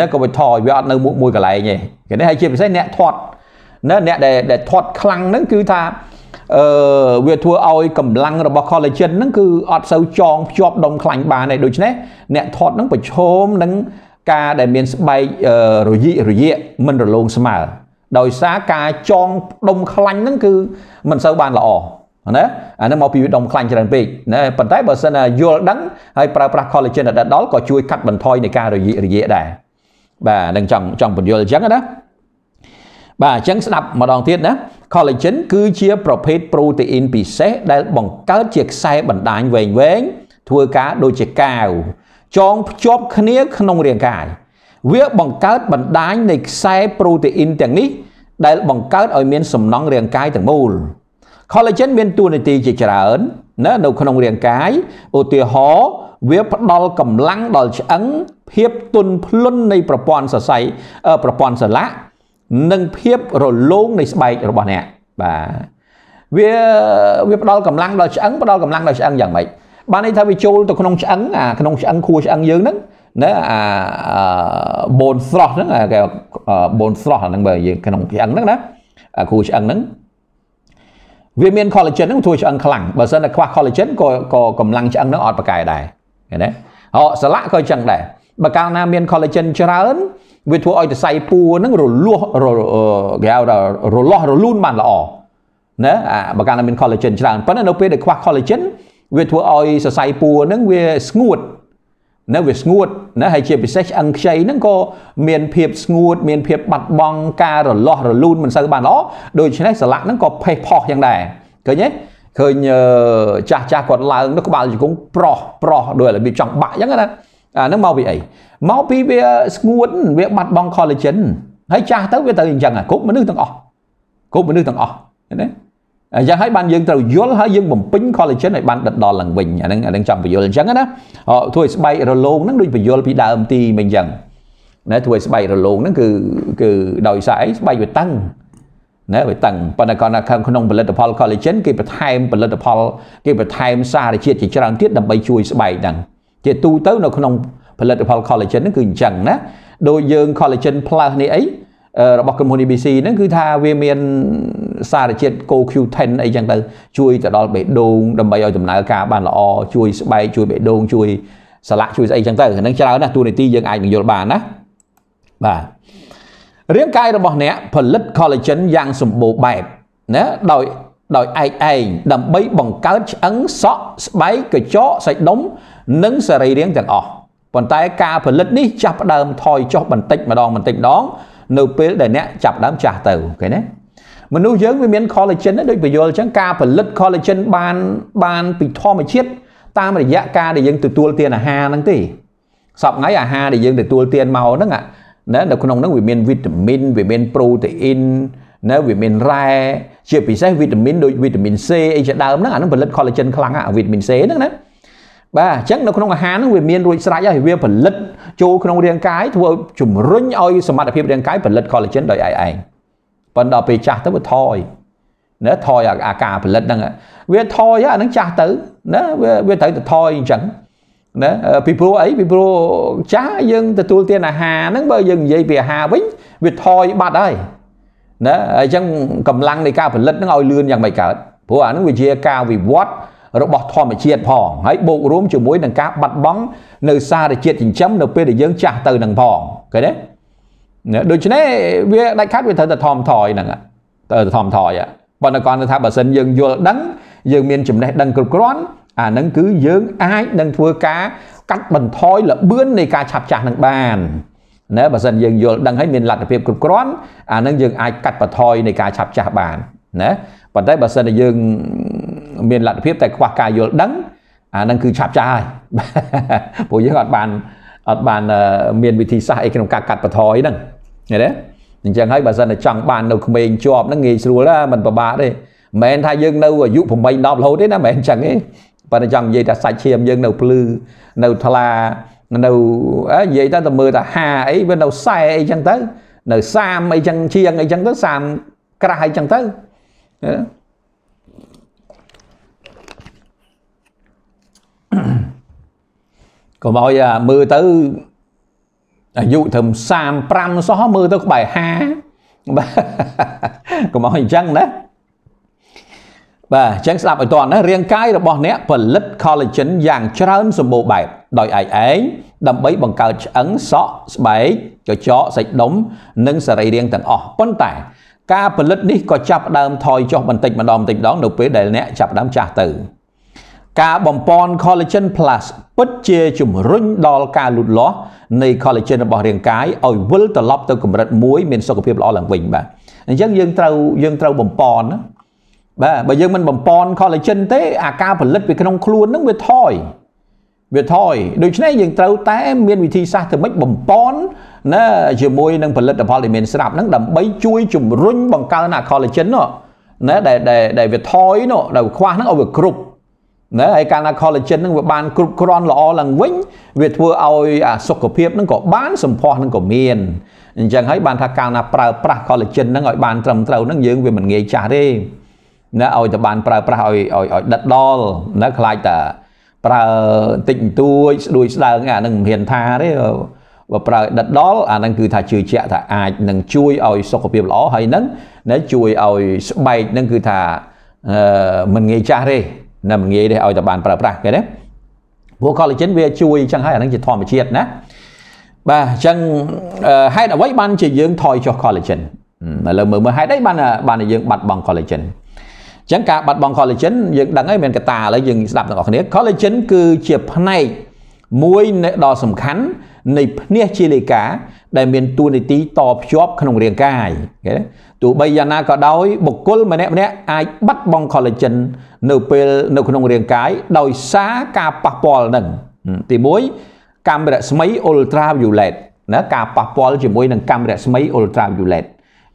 នៅក៏វាថយវាអត់នៅមួយកន្លែងទេគេនេះហើយជាពិសេសអ្នកធាត់ណាអ្នកដែលដែលធាត់ខ្លាំងហ្នឹងគឺថាអឺវាធ្វើឲ្យកម្លាំងរបស់ collagen ហ្នឹងគឺអត់សូវចងភ្ជាប់ដុំខ្លាញ់បានទេដូច្នេះអ្នកថត់ហ្នឹងប្រឈមនឹងការដែលមានស្បែករយិករយៈមិនរលោងស្មើដោយសារការចងដុំខ្លាញ់ហ្នឹងគឺមិនសូវបានល្អណាអានេះមកពីដុំខ្លាញ់ច្រើនពេកណាប៉ុន្តែបើសិនយល់ដឹងហើយប្រើប្រាស់ collagen ដដល់ក៏ជួយកាត់បន្ថយនៃការរយិករយៈដែរបាទនឹងចង់ចង់បញ្យល់អញ្ចឹងណាបាទអញ្ចឹងស្ដាប់ម្ដងទៀតណា collagen គឺជាប្រភេទប្រូតេអ៊ីនពិសេសដែលបង្កើតជាខ្សែបណ្ដាញវែងវែងធ្វើការ ដូចជាកាវចងភ្ជាប់គ្នាក្នុងរាងកាយវាបង្កើតបណ្ដាញនៃខ្សែប្រូតេអ៊ីនទាំងនេះដែលបង្កើតឲ្យមានសំណង់រាងកាយទាំងមូល collagen មានតួនាទីជាច្រើនណានៅក្នុងរាងកាយឧទាហរណ៍វាផ្ដល់កម្លាំងដល់ឆ្អឹងភាពទន់ភ្លន់នៃប្រព័ន្ធសរសៃប្រព័ន្ធសន្លាក់និងភាពរលោងនៃស្បែករបស់អ្នកបាទវាវាផ្ដល់កម្លាំងដល់ឆ្អឹងផ្ដល់កម្លាំងដល់ឆ្អឹងយ៉ាងម៉េចបានន័យថាវាចូលទៅក្នុងឆ្អឹងអាក្នុងឆ្អឹងខួរឆ្អឹងយើងហ្នឹងណាអាបូនស្រស់ហ្នឹងគេបូនស្រស់ហ្នឹងបើយើងក្នុងឆ្អឹងហ្នឹងណាអាខួរឆ្អឹងហ្នឹងវាមាន collagen ហ្នឹងធ្វើឆ្អឹងខ្លាំងបើសិនតែខ្វះ collagen ក៏ក៏កម្លាំងឆ្អឹងហ្នឹងអត់ប្រកែដែរឃើញទេហោសលាក់ក៏ចឹងដែរបើកាលណាមាន collagen ច្រើនវាធ្វើឲ្យសរសៃពួរហ្នឹងរលាស់គេហៅថារលាស់រលូនបានល្អណាបើកាលណាមាន collagen ច្រើនប៉ុន្តែនៅពេលដែលខ្វះ collagen វាធ្វើឲ្យសរសៃពួរហ្នឹងវាស្ងួតនៅវាស្ងួតណាហើយជាពិសេសឆ្អឹងខ្ចីហ្នឹងក៏មានភាពស្ងួត មានភាពបាត់បង់ការរលាស់រលូនមិនសូវបានល្អដូច្នេះសន្លាក់ហ្នឹងក៏ផេះផុសយ៉ាងដែរឃើញទេឃើញចាស់ចាស់គាត់ឡើងទៅក្បាលជង្គង់ប្រោះប្រោះដោយរបៀបចង់បាក់អញ្ចឹងណាអានឹងមកពីអីមកពីវាស្ងួតវាបាត់បង់ collagen ហើយចាស់ទៅវាទៅអញ្ចឹងគ្រប់មនុស្សទាំងអស់គ្រប់មនុស្សទាំងអស់ណាអញ្ចឹងហើយបានយើងត្រូវយល់ហើយយើងបំពេញ collagen ឲ្យបានដិតដល់ឡើងវិញអាហ្នឹងអាហ្នឹងចាំបញ្យល់អញ្ចឹងណាធ្វើឲ្យស្បែករលោងហ្នឹងដូចបញ្យល់ពីដើមទីមិញអញ្ចឹងណាធ្វើឲ្យស្បែករលោងហ្នឹងគឺគឺដោយសារអីស្បែកវាតឹងណាវាតឹងប៉ុន្តែគាត់ថាក្នុងផលិតផល collagen គេបន្ថែមផលិតផលគេបន្ថែមសារជាតិជាច្រើនទៀតដើម្បីជួយស្បែកហ្នឹងជាទូទៅនៅក្នុងផលិតផល collagen ហ្នឹងគឺអញ្ចឹងណាដោយយើង collagen plus នេះអីរបស់ក្រុមហ៊ុន ABC ហ្នឹងគឺថាវាមានសារជាតិ CoQ10 អីចឹងទៅ ជួយទៅដល់បេះដូងដើម្បីឲ្យដំណើរការបានល្អជួយស្បែកជួយបេះដូងជួយសាឡាក់ជួយស្អីចឹងទៅហ្នឹងច្រើនណាស់ទូនីតិយើងអាចនឹងយល់បានណាបាទរាងកាយរបស់អ្នកផលិត collagen យ៉ាងសម្បូរបែបណាដោយដោយឯកឯងដើម្បីបង្កើតឆ្អឹងសក់ស្បែកកញ្ចក់សាច់ដុំនិងសរីរាង្គទាំងអស់ប៉ុន្តែការផលិតនេះចាប់ផ្ដើមថយចុះបន្តិចម្ដងបន្តិចម្ដងនៅពេលដែលអ្នកចាប់ដើមចាស់ទៅអូខេណាមនុស្សយើងវាមាន collagen ដូចពយល់អញ្ចឹងការផលិត collagen បាន បានពីធម្មជាតិតាមរយៈការដែលយើងទទួលទានអាហារហ្នឹងទេសពថ្ងៃអាហារដែលយើងទទួលទានមកហ្នឹងណានៅក្នុងហ្នឹងវាមានវីតាមីនវាមានប្រូតេអ៊ីននៅវាមានរ៉ែជាពិសេសវីតាមីនដូចវីតាមីន C អីជាដើមហ្នឹងអាហ្នឹងផលិត collagen ខ្លាំងអាវីតាមីន C ហ្នឹងណាបាទអញ្ចឹងនៅក្នុងអាហារហ្នឹងវាមានរួចស្រេចហើយវាផលិតចូលក្នុងរាង កាយធ្វើជំរុញឲ្យ សមត្ថភាពរាងកាយផលិត collagen ដោយឯងប៉ុន្តែដល់ពេលចាស់ទៅវាថយណាថយអាការផលិតហ្នឹងវាថយអាហ្នឹងចាស់ទៅណាវាវាត្រូវទៅថយអញ្ចឹងណាពីព្រោះអីពីព្រោះចាស់យើងទទួលទានអាហារហ្នឹងបើយើងនិយាយពីអាហារវិញវាថយបាត់ហើយណាអញ្ចឹងកម្លាំងនៃការផលិតនឹងឲ្យលឿនយ៉ាងម៉េចកើតព្រោះអានឹងវាជាការវិវត្តរបស់ធម្មជាតិផងហើយបូករួមជាមួយនឹងការបាត់បង់នៅសារជាតិចិញ្ចឹមនៅពេលដែលយើងចាស់ទៅនឹងផងឃើញទេដូច្នេះវាដាច់ខាត់វាត្រូវតែថមថយហ្នឹងទៅថមថយប៉ុន្តែគាត់ថាបើសិនយើងយល់ដឹង យើងមានចំណេះដឹងគ្រប់គ្រាន់អាហ្នឹងគឺយើងអាច នឹងធ្វើការកាត់បន្ថយល្បឿននៃការឆាប់ចាស់នឹងបានណាបើសិនយើងយល់ដឹងហើយមានលទ្ធភាពគ្រប់គ្រាន់អានឹងយើងអាចកាត់បន្ថយនៃការឆាប់ចាស់បានណាប៉ុន្តែបើសិនតែយើងមានលទ្ធភាពតែខ្វះការយល់ដឹងអានឹងគឺឆាប់ចាស់ហើយព្រោះយើងអត់បានអត់បានមានវិធីសាស្ត្រអីក្នុងការកាត់បន្ថយហ្នឹងឃើញទេអញ្ចឹងហើយបើសិនតែចង់បាននៅក្មេងជាប់ហ្នឹងងាយស្រួលណាមិនពិបាកទេមិនមែនថាយើងនៅអាយុ8 10រហូតទេណាមិនមែនអញ្ចឹងទេប៉ុន្តែចង់និយាយថាសាច់ឈាមយើងនៅភ្លឺនៅថ្លានៅនិយាយទៅតែមើលតែហាអីវានៅខ្សែអីចឹងទៅនៅសាមអីចឹងជាងអីចឹងទៅសាមក្រាស់អីចឹងទៅកុំឲ្យមើលទៅអាយុត្រឹម35សោះមើលទៅក្បែរ50បាទកុំឲ្យអញ្ចឹងណាបាទអញ្ចឹងស្ដាប់ឲ្យតន់ណារាងកាយរបស់អ្នកផលិត collagen យ៉ាងច្រើនសម្បូរបែបដោយឯឯងដើម្បីបង្កើតឆ្អឹងសក់ស្បែកកញ្ចក់សាច់ដុំនិងសរីរាង្គទាំងអស់ប៉ុន្តែការផលិតនេះក៏ចាប់ដើមថយចុះបន្តិចម្ដងបន្តិចម្ដងនៅពេលដែលអ្នកចាប់ដើមចាស់ទៅការបំពន់ collagen plus ពិតជាជំរុញដល់ការលូតលាស់នៃ collagen របស់រាងកាយឲ្យវិលត្រឡប់ទៅកម្រិតមួយមានសុខភាពល្អឡើងវិញបាទអញ្ចឹងយើងត្រូវយើងត្រូវបំពន់ណាបាទបើយើងមិនបំពន់ collagen ទេ អាការផលិតពីក្នុងខ្លួននឹងវាថយវាថយដូច្នេះយើងត្រូវតែមានវិធីសាស្ត្រធ្វើម៉េចបំពន់ណាជាមួយនឹងផលិតផលដែលមានស្រាប់ហ្នឹងដើម្បីជួយ ជំរុញបង្កើន collagen នោះណាដែលដែលវាថយនោះដែលខ្វះហ្នឹងឲ្យវាគ្រប់ណាហើយកាលណា collagen ហ្នឹងវាបានគ្រប់គ្រាន់ល្អឡើងវិញ វាធ្វើឲ្យអាសុខភាពហ្នឹងក៏បានសម្ផស្សហ្នឹងក៏មានអញ្ចឹងហើយបានថាកាលណាប្រើប្រាស់ collagen ហ្នឹងឲ្យបានត្រឹមត្រូវហ្នឹងយើងវាមិនងាយចាស់ទេណាឲ្យតែបានប្រើប្រាស់ឲ្យឲ្យដិតដល់ណាខ្លាចតាប្រើបន្តិចបន្តួចស្ដួយស្ដើងអានឹងមិនហ៊ានថាទេបើប្រើដិតដល់អានឹងគឺ ថាជឿជាក់ថាអាចនឹងជួយឲ្យសុខភាពល្អហើយនឹងនៅជួយឲ្យស្បែកនឹងគឺថាអឺមិនងាយចាស់ទេណាមិនងាយទេឲ្យតែបានប្រើប្រាស់គេណាព្រោះ collagen វា ជួយចឹងហើយអានឹងជាធម្មជាតិណាបាទអញ្ចឹងហេតុអ្វីបានជាយើងថយចុះ collagen ឥឡូវមើលមើលហេតុអីបានបានយើងបាត់បង់ collagen ចឹងការបាត់បង់ collagen យើងដឹងហើយមានកត្តាឥឡូវយើងស្ដាប់ទាំងអស់គ្នា collagen គឺជាផ្នែកមួយដ៏សំខាន់នៃភ្នាសជាលេខាដែលមានតួនាទីតភ្ជាប់ក្នុងរាងកាយទោះបីយ៉ាងណាក៏ដោយបុគ្គលម្នាក់ម្នាក់អាចបាត់បង់ collagen នៅពេលនៅក្នុងរាងកាយ ដោយសារការប៉ះពាល់នឹងទី1កាំរស្មី ultraviolet ណាការប៉ះពាល់ជាមួយនឹងកាំរស្មី ultraviolet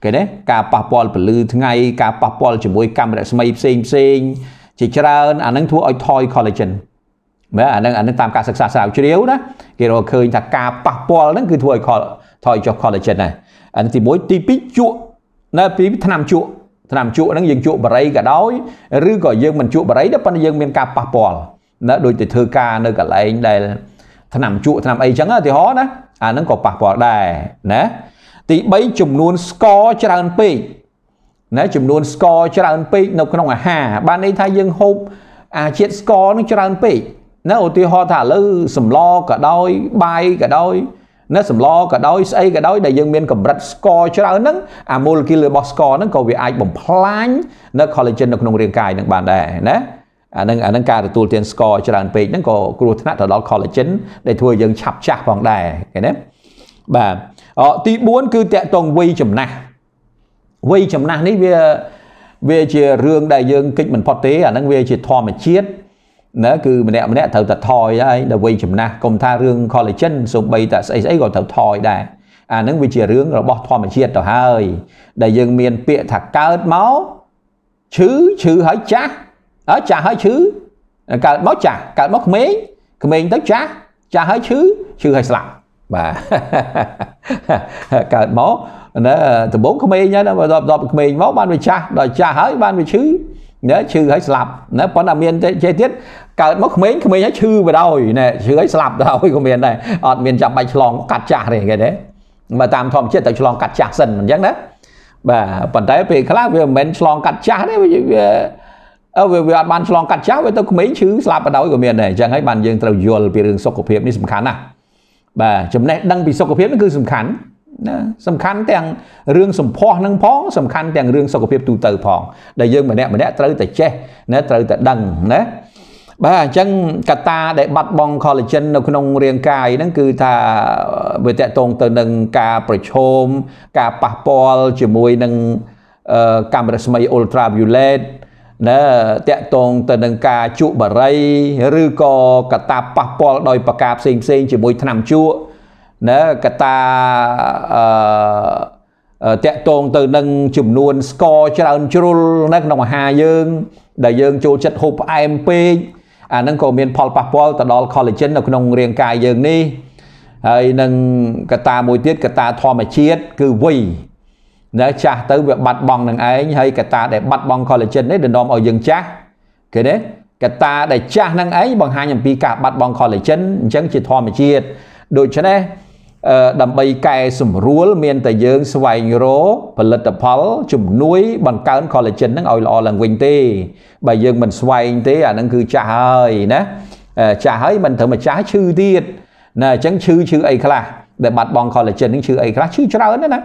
គេណាការប៉ះពាល់ពលឺថ្ងៃការប៉ះពាល់ជាមួយកាំរស្មីផ្សេងផ្សេងជាច្រើនអានឹងធ្វើឲ្យថយ collagen មែនអានឹងអានឹងតាមការសិក្សាស្រាវជ្រាវណាគេរកឃើញថាការប៉ះពាល់ហ្នឹងគឺធ្វើឲ្យថយចុះ collagen ដែរអានឹងទី1ទី2ជក់នៅពីថ្នាំជក់ថ្នាំជក់ហ្នឹងយើងជក់បរិយក៏ដោយឬក៏យើងមិនជក់បរិយដែរប៉ុន្តែយើងមានការប៉ះពាល់ណាដូចទៅធ្វើការនៅកន្លែងដែល ថ្នាំជក់ថ្នាំអីចឹងឧទាហរណ៍ណាអាហ្នឹងក៏ប៉ះពាល់ដែរណាទី3ចំនួនស្ករច្រើនពេកណាចំនួនស្ករច្រើនពេកនៅក្នុងអាហារបានន័យថាយើងហូបអាជាតិស្ករនឹងច្រើនពេកណាឧទាហរណ៍ថាឥឡូវសម្លក៏ដោយបាយក៏ដោយណាសម្លក៏ដោយស្អីក៏ដោយដែលយើងមានកម្រិតស្ករច្រើនហ្នឹងអាម៉ូលេគុលរបស់ស្ករហ្នឹងក៏វាអាចបំផ្លាញនៅ collagen នៅក្នុងរាងកាយនឹងបានដែរណាអានឹងអានឹងការទទួលទានស្ករច្រើនពេកហ្នឹងក៏គ្រោះថ្នាក់ទៅដល់ collagen ដែលធ្វើយើងឆាប់ចាស់ផងដែរឃើញទេបាទទី4គឺតកតងវ័យចំណាស់វ័យចំណាស់នេះវាវាជារឿងដែលយើងគិតមិនផុតទេអាហ្នឹងវាជាធម្មជាតិណាគឺម្នាក់ម្នាក់ត្រូវតែថយហើយដល់វ័យចំណាស់កុំថារឿង collagen សូម្បីតែស្អីស្អីក៏ត្រូវថយដែរអាហ្នឹងវាជារឿងរបស់ធម្មជាតិទៅហើយដែលយើងមានពាក្យថាកើតមកឈឺឈឺហើយចាស់អើចាស់ហើយឈឺកើតមកចាស់កើតមកក្មេងក្មេងទៅចាស់ចាស់ហើយឈឺឈឺហើយស្លាប់បាទកើតមកណាដំបងក្មេងហ្នឹងដល់ដល់ក្មេងមកបានវាចាស់ដល់ចាស់ហើយបានវាឈឺណាឈឺហើយស្លាប់ណាប៉ុន្តែមានចេះទៀតកើតមកក្មេងក្មេងហើយឈឺបណ្ដោយណាឈឺហើយស្លាប់ទៅហើយក៏មានដែរអត់មានចាំបាច់ឆ្លងកាត់ចាស់ទេគេទេបើតាមធម្មជាតិទៅឆ្លងកាត់ចាស់សិនអញ្ចឹងណាបាទប៉ុន្តែពេលខ្លះវាមិនមែនឆ្លងកាត់ចាស់ទេវាអើវាវាអត់បានឆ្លងកាត់ចាស់វាទៅក្មេងឈឺស្លាប់បណ្ដោយក៏មានដែរអញ្ចឹងហើយបានយើងត្រូវយល់ពីរឿងសុខភាពនេះសំខាន់ណាស់បាទចំណេះដឹងពីសុខភាពនេះគឺសំខាន់ណាសំខាន់ ទាំងរឿងសម្ផស្សនឹងផងសំខាន់ទាំងរឿងសុខភាពទូទៅផងដែលយើងម្នាក់ម្នាក់ត្រូវតែចេះណាត្រូវតែដឹងណាបាទអញ្ចឹងកត្តាដែល បាត់បង់ collagen នៅ ក្នុងរាងកាយហ្នឹងគឺថាវាតកតងទៅនឹងការប្រឈមការប៉ះពាល់ជាមួយនឹងកាំរស្មី ultraviolet ណាតកតងទៅនឹងការជក់បរិយឬក៏កតាប៉ះពាល់ដោយប្រការផ្សេងផ្សេងជាមួយថ្នាំជក់ណាកតាអឺតកតងទៅនឹងចំនួនស្ករច្រើនជ្រុលនៅក្នុងអាហារយើង ដែលយើងចូលចិត្តហូបផ្អែមពេកអានឹងក៏មានផលប៉ះពាល់ទៅដល់ collagen នៅក្នុងរាងកាយយើងនេះហើយនឹងកតាមួយទៀតកតាធម្មជាតិគឺវ័យណែចាស់ទៅវាបាត់បង់នឹងឯងហើយកតាដែលបាត់បង់ collagen នេះដណ្ដមឲ្យយើងចាស់គេទេកតាដែលចាស់នឹងឯងបង្ហាញអំពីការបាត់បង់ collagen អញ្ចឹងជាធម្មជាតិដូច្នេះដើម្បីកែសម្រួលមានតែយើងស្វែងរកផលិតផល ជំនួយបង្កើន collagen ហ្នឹងឲ្យល្អឡើងវិញទេបើយើងមិនស្វែងទេអាហ្នឹងគឺចាស់ហើយណាចាស់ហើយមិនត្រូវមកចាស់ឈឺទៀតណាអញ្ចឹងឈឺឈឺអីខ្លះដែលបាត់បង់ collagen ហ្នឹងឈឺអីខ្លះឈឺច្រើនណាស់ណា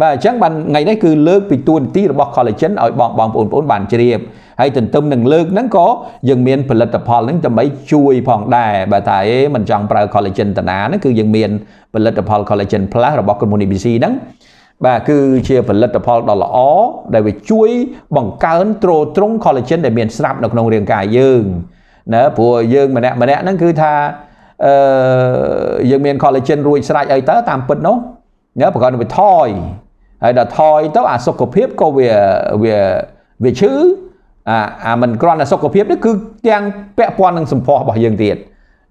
បាទអញ្ចឹងបានថ្ងៃនេះគឺលើកពីតួនាទីរបស់ collagen ឲ្យបងបងប្អូនៗបានជ្រាបហើយទន្ទឹមនឹងលើកហ្នឹងក៏យើងមានផលិតផលហ្នឹងដើម្បីជួយផងដែរបាទថាអេមិនចង់ប្រើ collagen តាណាហ្នឹងគឺយើងមានផលិតផល collagen plus របស់ក្រុមហ៊ុន ABC ហ្នឹងបាទគឺជាផលិតផលដ៏ល្អដែលវាជួយបង្កើនទ្រទ្រង់ collagen ដែលមានស្រាប់នៅក្នុងរាងកាយយើងណាព្រោះយើងម្នាក់ម្នាក់ហ្នឹងគឺថាអឺយើងមាន collagen រួចស្រេចអីទៅតាមពិតនោះណាប្រកបវាថយហើយដល់ថយទៅអាសុខភាពក៏វាវាវាឈឺអាអាមិនគ្រាន់តែសុខភាពនេះគឺទាំងពាក់ព័ន្ធនឹងសម្ផស្សរបស់យើងទៀត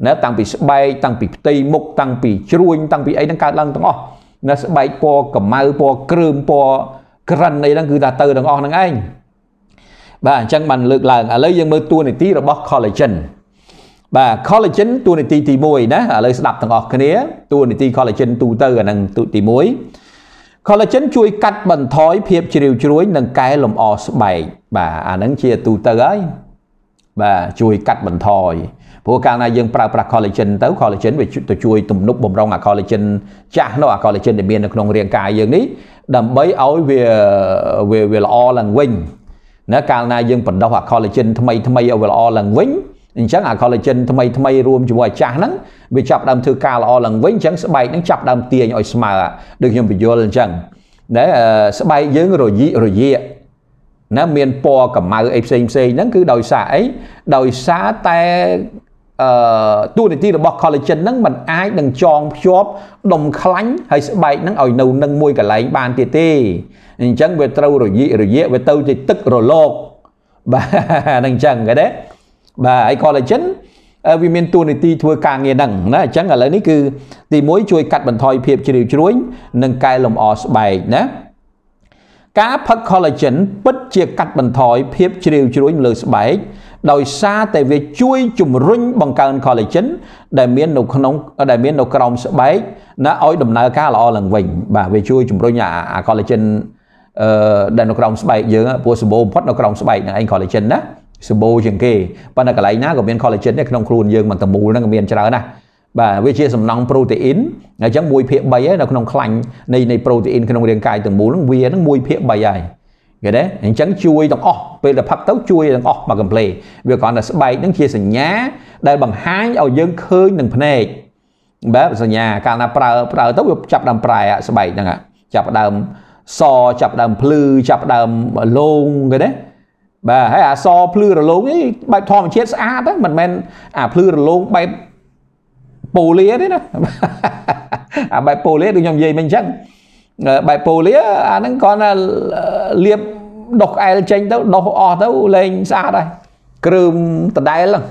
ណាតាំងពីស្បែកតាំងពីផ្ទៃមុខតាំងពីជ្រួញតាំងពីអីហ្នឹងកើតឡើងទាំងអស់ណាស្បែកពណ៌កម្មៅពណ៌ក្រើមពណ៌ក្រិនអីហ្នឹងគឺថាទៅទាំងអស់ហ្នឹងឯងបាទអញ្ចឹងបានលើកឡើងឥឡូវយើងមើលតួនាទីរបស់ collagen បាទ collagen តួនាទីទី1ណាឥឡូវស្ដាប់ទាំងអស់គ្នាតួនាទី collagen ទូទៅអាហ្នឹងទី1 collagen ជួយកាត់បន្ថយភាពជ្រីវជ្រួយនិងកែលម្អស្បែកបាទអាហ្នឹងជាទូទៅហើយបាទជួយកាត់បន្ថយព្រោះកាលណាយើងប្រើប្រាស់ collagen ទៅ collagen វាទៅជួយទំនប់បំរុងអា collagen ចាស់នោះអា collagen ដែលមាននៅក្នុងរាងកាយយើងនេះដើម្បីឲ្យវាវាល្អឡើងវិញណាកាលណាយើងបណ្ដោះអា collagen ថ្មីថ្មីឲ្យវាល្អឡើងវិញអញ្ចឹងអា collagen ថ្មីថ្មីរួមជាមួយអាចាស់ហ្នឹងវាចាប់ដើមធ្វើការល្អឡើងវិញអញ្ចឹងស្បែកហ្នឹងចាប់ដើមទាញឲ្យស្មើដូចខ្ញុំបញ្យល់អញ្ចឹងណែស្បែកយើងរយិរយាកណាមានពណ៌កម្មៅអីផ្សេងផ្សេងហ្នឹងគឺដោយសារអីដោយសារតែអឺតួនាទីរបស់ collagen ហ្នឹងมันអាចនឹងចងភ្ជាប់ដុំខ្លាញ់ហើយស្បែកហ្នឹងឲ្យនៅនឹងមួយកន្លែងបានទៀតទេអញ្ចឹងវាត្រូវរយិរយាកវាទៅជាទឹករលកបាទហ្នឹងអញ្ចឹងគេទេបាទហើយ collagen វាមានតួនាទីធ្វើការងារហ្នឹងណាអញ្ចឹងឥឡូវនេះគឺ ទី1ជួយកាត់បន្ថយភាពជ្រាវជ្រួញនិងកែលម្អស្បែកណាការផឹក collagen ពិតជាកាត់បន្ថយភាពជ្រាវជ្រួញលើស្បែកដោយសារតែវាជួយជំរុញបង្កើន collagen ដែលមាននៅក្នុងដែលមាននៅក្រោមស្បែកណាឲ្យដំណើរការល្អឡើងវិញ បាទវាជួយជំរុញអា collagen អឺដែលនៅក្រោមស្បែកយើងពោះសម្បូរបំផុតនៅក្រោមស្បែកហ្នឹងឯង collagen ណាសម្បូរជាងគេប៉ុន្តែកន្លែងណាក៏មាន collagen ដែរក្នុងខ្លួនយើងមិនតមូលហ្នឹងក៏មានច្រើនណាស់បាទវាជាសំណង់ប្រូតេអ៊ីនអញ្ចឹង1ភាគ3ហើយនៅក្នុងខ្លាញ់នៃនៃប្រូតេអ៊ីនក្នុងរាងកាយទាំងមូលហ្នឹងវាហ្នឹង1ភាគ3ហើយគេទេអញ្ចឹងជួយទាំងអស់ពេលដែលផឹកទៅជួយទាំងអស់មកកំ plei វាគ្រាន់តែស្បែកហ្នឹងជាសញ្ញា ដែលបង្ហាញឲ្យយើងឃើញនឹងភ្នែកបាទសញ្ញាកាលណាប្រើប្រើទៅវាចាប់ដើមប្រែស្បែកហ្នឹងចាប់ដើមសចាប់ដើមភ្លឺចាប់ដើមលងគេទេបាទហើយអសភ្លឺរលោងនេះបែបធម្មជាតិស្អាតហ្នឹងមិនមែនអាភ្លឺរលោងបែបប៉ូលីទេណាអាបែបប៉ូលីដូចខ្ញុំនិយាយមិញអញ្ចឹងបែបប៉ូលីអាហ្នឹងគ្រាន់តែលាបដុសក្អែលចេញទៅដុសអស់ទៅលែងស្អាតហើយគ្រើមដដែលហ្នឹង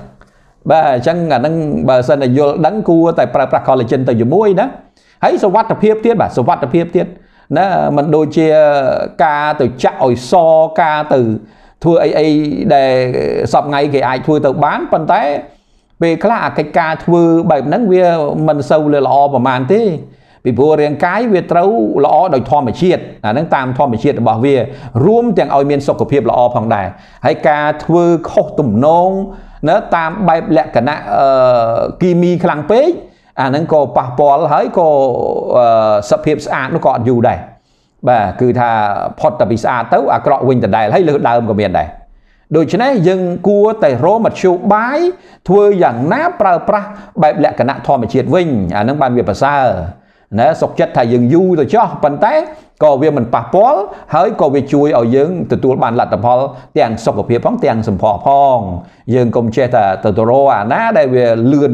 បាទអញ្ចឹងអាហ្នឹងបើសិនតែយល់ដឹងគួរតែប្រើប្រាស់ collagen ទៅជាមួយណាហើយសុវត្ថិភាពទៀតបាទសុវត្ថិភាពទៀតណាมันដូចជាការទៅចាក់ឲ្យសការទៅធ្វើអីអីដែលសពថ្ងៃគេអាចធ្វើទៅបានប៉ុន្តែ ពេលខ្លះអាកិច្ចការធ្វើបែបហ្នឹងវា មិនសូវល្អប្រហែលទេពីព្រោះរាងកាយវាត្រូវល្អដោយធម្មជាតិអាហ្នឹងតាមធម្មជាតិរបស់វារួមទាំងឲ្យមានសុខភាពល្អផងដែរហើយការធ្វើខុសទំនងណាតាមបែបលក្ខណៈគីមីខ្លាំងពេកអាហ្នឹងក៏ប៉ះពាល់ហើយក៏សភាពស្អាតនោះក៏អត់យូរដែរបាទគឺថាផុតតែពីស្អាតទៅអាក្រក់វិញដដែលហើយលើដើមក៏មានដែរដូច្នេះយើងគួរតែរមធ្យោបាយធ្វើយ៉ាងណាប្រើប្រាស់បែបលក្ខណៈធម្មជាតិវិញអានឹងបានវាប្រសើរណាសុខចិត្តថាយើងយូរទៅចោះប៉ុន្តែក៏វាមិនប៉ះពាល់ហើយក៏វាជួយឲ្យយើងទទួលបានលទ្ធផល ទាំងសុខភាពផងទាំងសម្ផស្សផង យើងកុំចេះតែទៅទៅរអាណាដែលវាលឿន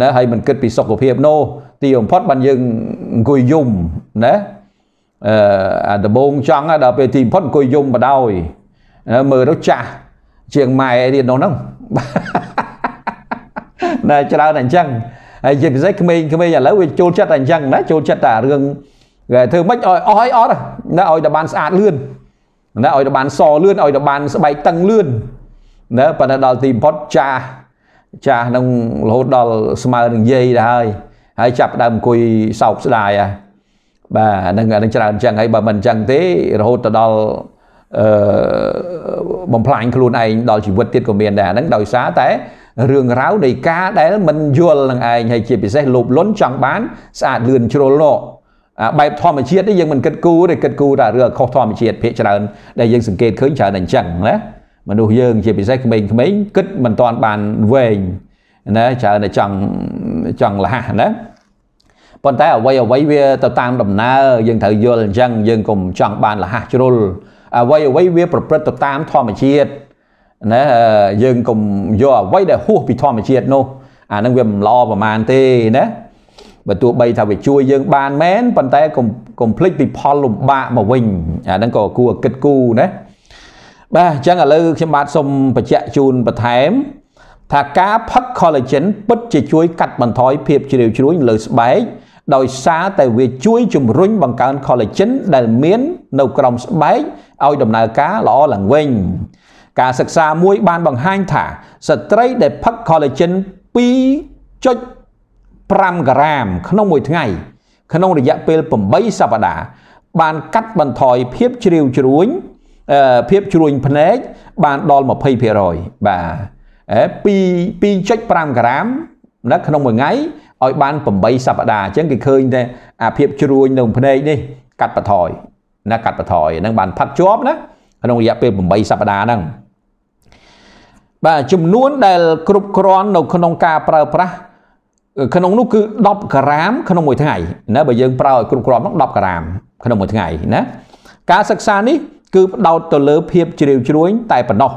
ណាហើយមិនគិតពីសុខភាពនោះទីបំផុតបានយើងអង្គុយយំណាអឺអាដបងចង់ដល់ពេលទីបំផុតអង្គុយយំបដ ாய் មើលទៅចាស់ជាងម៉ែទៀតនោះហ្នឹងណែច្រើនតែអញ្ចឹងហើយជាពិសេសក្មេងៗឥឡូវវាចូលចិត្តតែអញ្ចឹងណាចូលចិត្តតែរឿងធ្វើម៉េចឲ្យអស់ឲ្យអត់ណាឲ្យតែបានស្អាតលឿនណាឲ្យតែបានសលឿនឲ្យតែបានស្បែកតឹងលឿនណាប៉ុន្តែដល់ទីបំផុតចាស់ចាស់នឹងរហូតដល់ស្មើនឹងយាយទៅហើយហើយចាប់ដើមអង្គុយសោកស្ដាយហ่ะបាទអានឹងអានឹងច្រើនអញ្ចឹងហើយបើមិនអញ្ចឹងទេរហូតទៅដល់អឺបំផ្លាញខ្លួនឯងដល់ជីវិតទៀតក៏មានដែរអានឹងដោយសារតែរឿងរ៉ាវនៃការដែលមិនយល់នឹងឯងហើយជាពិសេសលោភលន់ចង់បានស្អាតលឿនជ្រុលលក់បែបធម្មជាតិនេះយើងមិនគិតគូរទេគិតគូរតែរឿងខុសធម្មជាតិភាកច្រើនដែលយើងសង្កេតឃើញច្រើនអញ្ចឹងណាមនុស្សយើង ជាពិសេសក្មេងៗគិតមិនទាន់បានវែងណាច្រើនតែចង់ចង់លះណាប៉ុន្តែអ្វីអ្វីវា ទៅតាមដំណើរយើងត្រូវយល់អញ្ចឹងយើងកុំចង់បានលះជ្រុលអ្វីអ្វីវាប្រព្រឹត្តទៅតាមធម្មជាតិណាយើងកុំយកអ្វីដែលហួសពីធម្មជាតិនោះអានឹងវាមិនល្អប្រហែលទេណាបើទោះបីថាវាជួយយើងបានមែនប៉ុន្តែកុំកុំភ្លេចពីផលលំបាកមកវិញអានឹងក៏គួរគិតគូរណាបាទអញ្ចឹងឥឡូវខ្ញុំបាទសូមបញ្ជាក់ជូនបន្ថែមថាការផឹក collagen ពិតជាជួយកាត់បន្ថយភាពជ្រាវជ្រួញលើស្បែកដោយសារតែវាជួយជំរុញបង្កើន collagen ដែលមាននៅក្រោមស្បែកឲ្យដំណើរការល្អឡើងវិញការសិក្សាមួយបានបង្ហាញថាស្ត្រីដែលផឹក collagen 2.5ក្រាមក្នុងមួយថ្ងៃ ក្នុងរយៈពេល8សប្តាហ៍បានកាត់បន្ថយភាពជ្រាវជ្រួញភាពជ្រួញភ្នែកបានដល់20%បាទ2.5ក្រាមណាក្នុងមួយថ្ងៃឲ្យបាន8សប្តាហ៍អញ្ចឹងគេឃើញតែអាភាពជ្រួញនៅភ្នែកនេះកាត់បន្ថយណាកាត់បន្ថយហ្នឹងបានផាត់ជាប់ណាក្នុងរយៈពេល8សប្តាហ៍ហ្នឹងបាទចំនួនដែល គ្រប់គ្រាន់នៅ ក្នុងការប្រើប្រាស់ក្នុងនោះគឺ10ក្រាមក្នុងមួយថ្ងៃណាបើយើងប្រើឲ្យគ្រប់គ្រាន់ហ្នឹង10ក្រាមក្នុងមួយថ្ងៃណាការសិក្សានេះគឺផ្ដោតទៅលើ ភាព ជ្រាវជ្រួញ តែប៉ុណ្ណោះ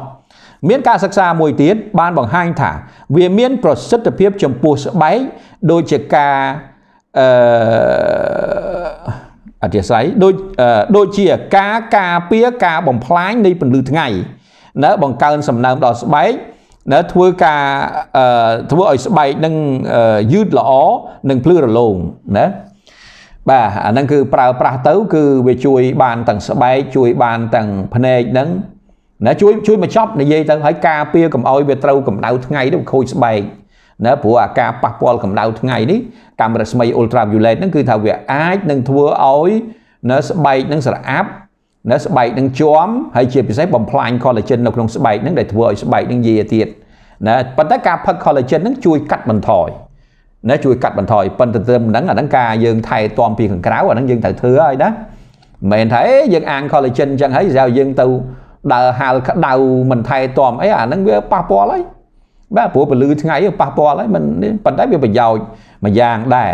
មានការសិក្សាមួយទៀតបានបង្ហាញថា វាមានប្រសិទ្ធភាពចំពោះស្បែកដូចជាការអឺអធិស្ឋ័យដូចដូចជាការការពារការបំផ្លាញនៃពន្លឺថ្ងៃនៅបង្កើនសំណើមដល់ស្បែកនៅធ្វើការធ្វើឲ្យស្បែកនឹងយឺតល្អនិងភ្លឺរលោងណាបាទអាហ្នឹងគឺប្រើប្រាស់ទៅ គឺវាជួយបានទាំងស្បែកជួយបានទាំងភ្នែកហ្នឹងណាជួយជួយមកចប់និយាយទៅហើយការពារកម្អោយវាត្រូវកម្ដៅថ្ងៃទៅខូចស្បែកណាព្រោះអាការប៉ះពាល់កម្ដៅថ្ងៃនេះកាំរស្មី ultraviolet ហ្នឹងគឺថាវាអាចនឹងធ្វើឲ្យណាស្បែកនឹងស្រអាប់ណាស្បែកនឹងជាំហើយជាពិសេសបំផ្លាញ collagen នៅក្នុងស្បែកនឹងដែលធ្វើឲ្យស្បែកនឹងយាទៀតណាប៉ុន្តែការផឹក collagen នឹងជួយកាត់បន្ថយណាជួយកាត់បន្ថយប៉ុន្តែត្រឹមហ្នឹងអាហ្នឹងការយើងថែទាំពីខាងក្រៅអាហ្នឹងយើងត្រូវធ្វើហើយណាមិនមែនថាយើងអាង collagen អញ្ចឹងហើយស្អាវយើងទៅដើរហាលក្តៅមិនថែទាំអីអាហ្នឹងវាប៉ះពាល់ហើយបាទព្រោះពលឺថ្ងៃប៉ះពាល់ហើយមិនប៉ុន្តែវាប្រយោជន៍មួយយ៉ាងដែរ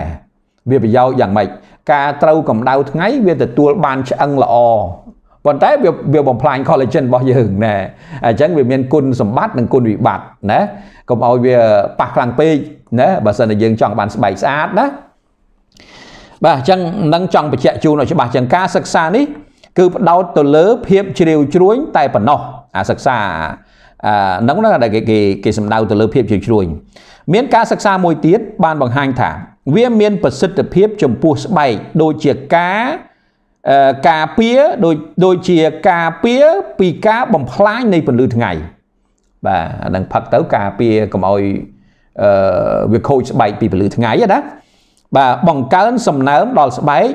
វាប្រយោជន៍យ៉ាងម៉េចការត្រូវកម្ដៅថ្ងៃវាទទួលបានឆ្អឹងល្អប៉ុន្តែវាវាបំផ្លាញ collagen របស់យើងណែអញ្ចឹងវាមានគុណសម្បត្តិនិងគុណវិបត្តិណាកុំឲ្យវាប៉ះខ្លាំងពេកណាបើសិនតែយើងចង់បានស្បែកស្អាតណាបាទអញ្ចឹងនឹងចង់បញ្ជាក់ជូនឲ្យច្បាស់ចឹងការសិក្សានេះគឺផ្ដោតទៅលើភាពជ្រាវជ្រួញ តែប៉ុណ្ណោះអាសិក្សាអឺហ្នឹងណាដែលគេគេសំដៅទៅលើភាពជ្រាវជ្រួញ មានការសិក្សាមួយទៀតបានបង្ហាញថា វាមានប្រសិទ្ធភាព ចំពោះស្បែកដូចជាការការពារដូចដូចជាការពារពីការបំផ្លាញនៃពន្លឺថ្ងៃបាទអានឹងផឹកទៅការពារកុំឲ្យអឺវាខូចស្បែកពីពន្លឺថ្ងៃណាបាទបង្កើនសំណើមដល់ស្បែក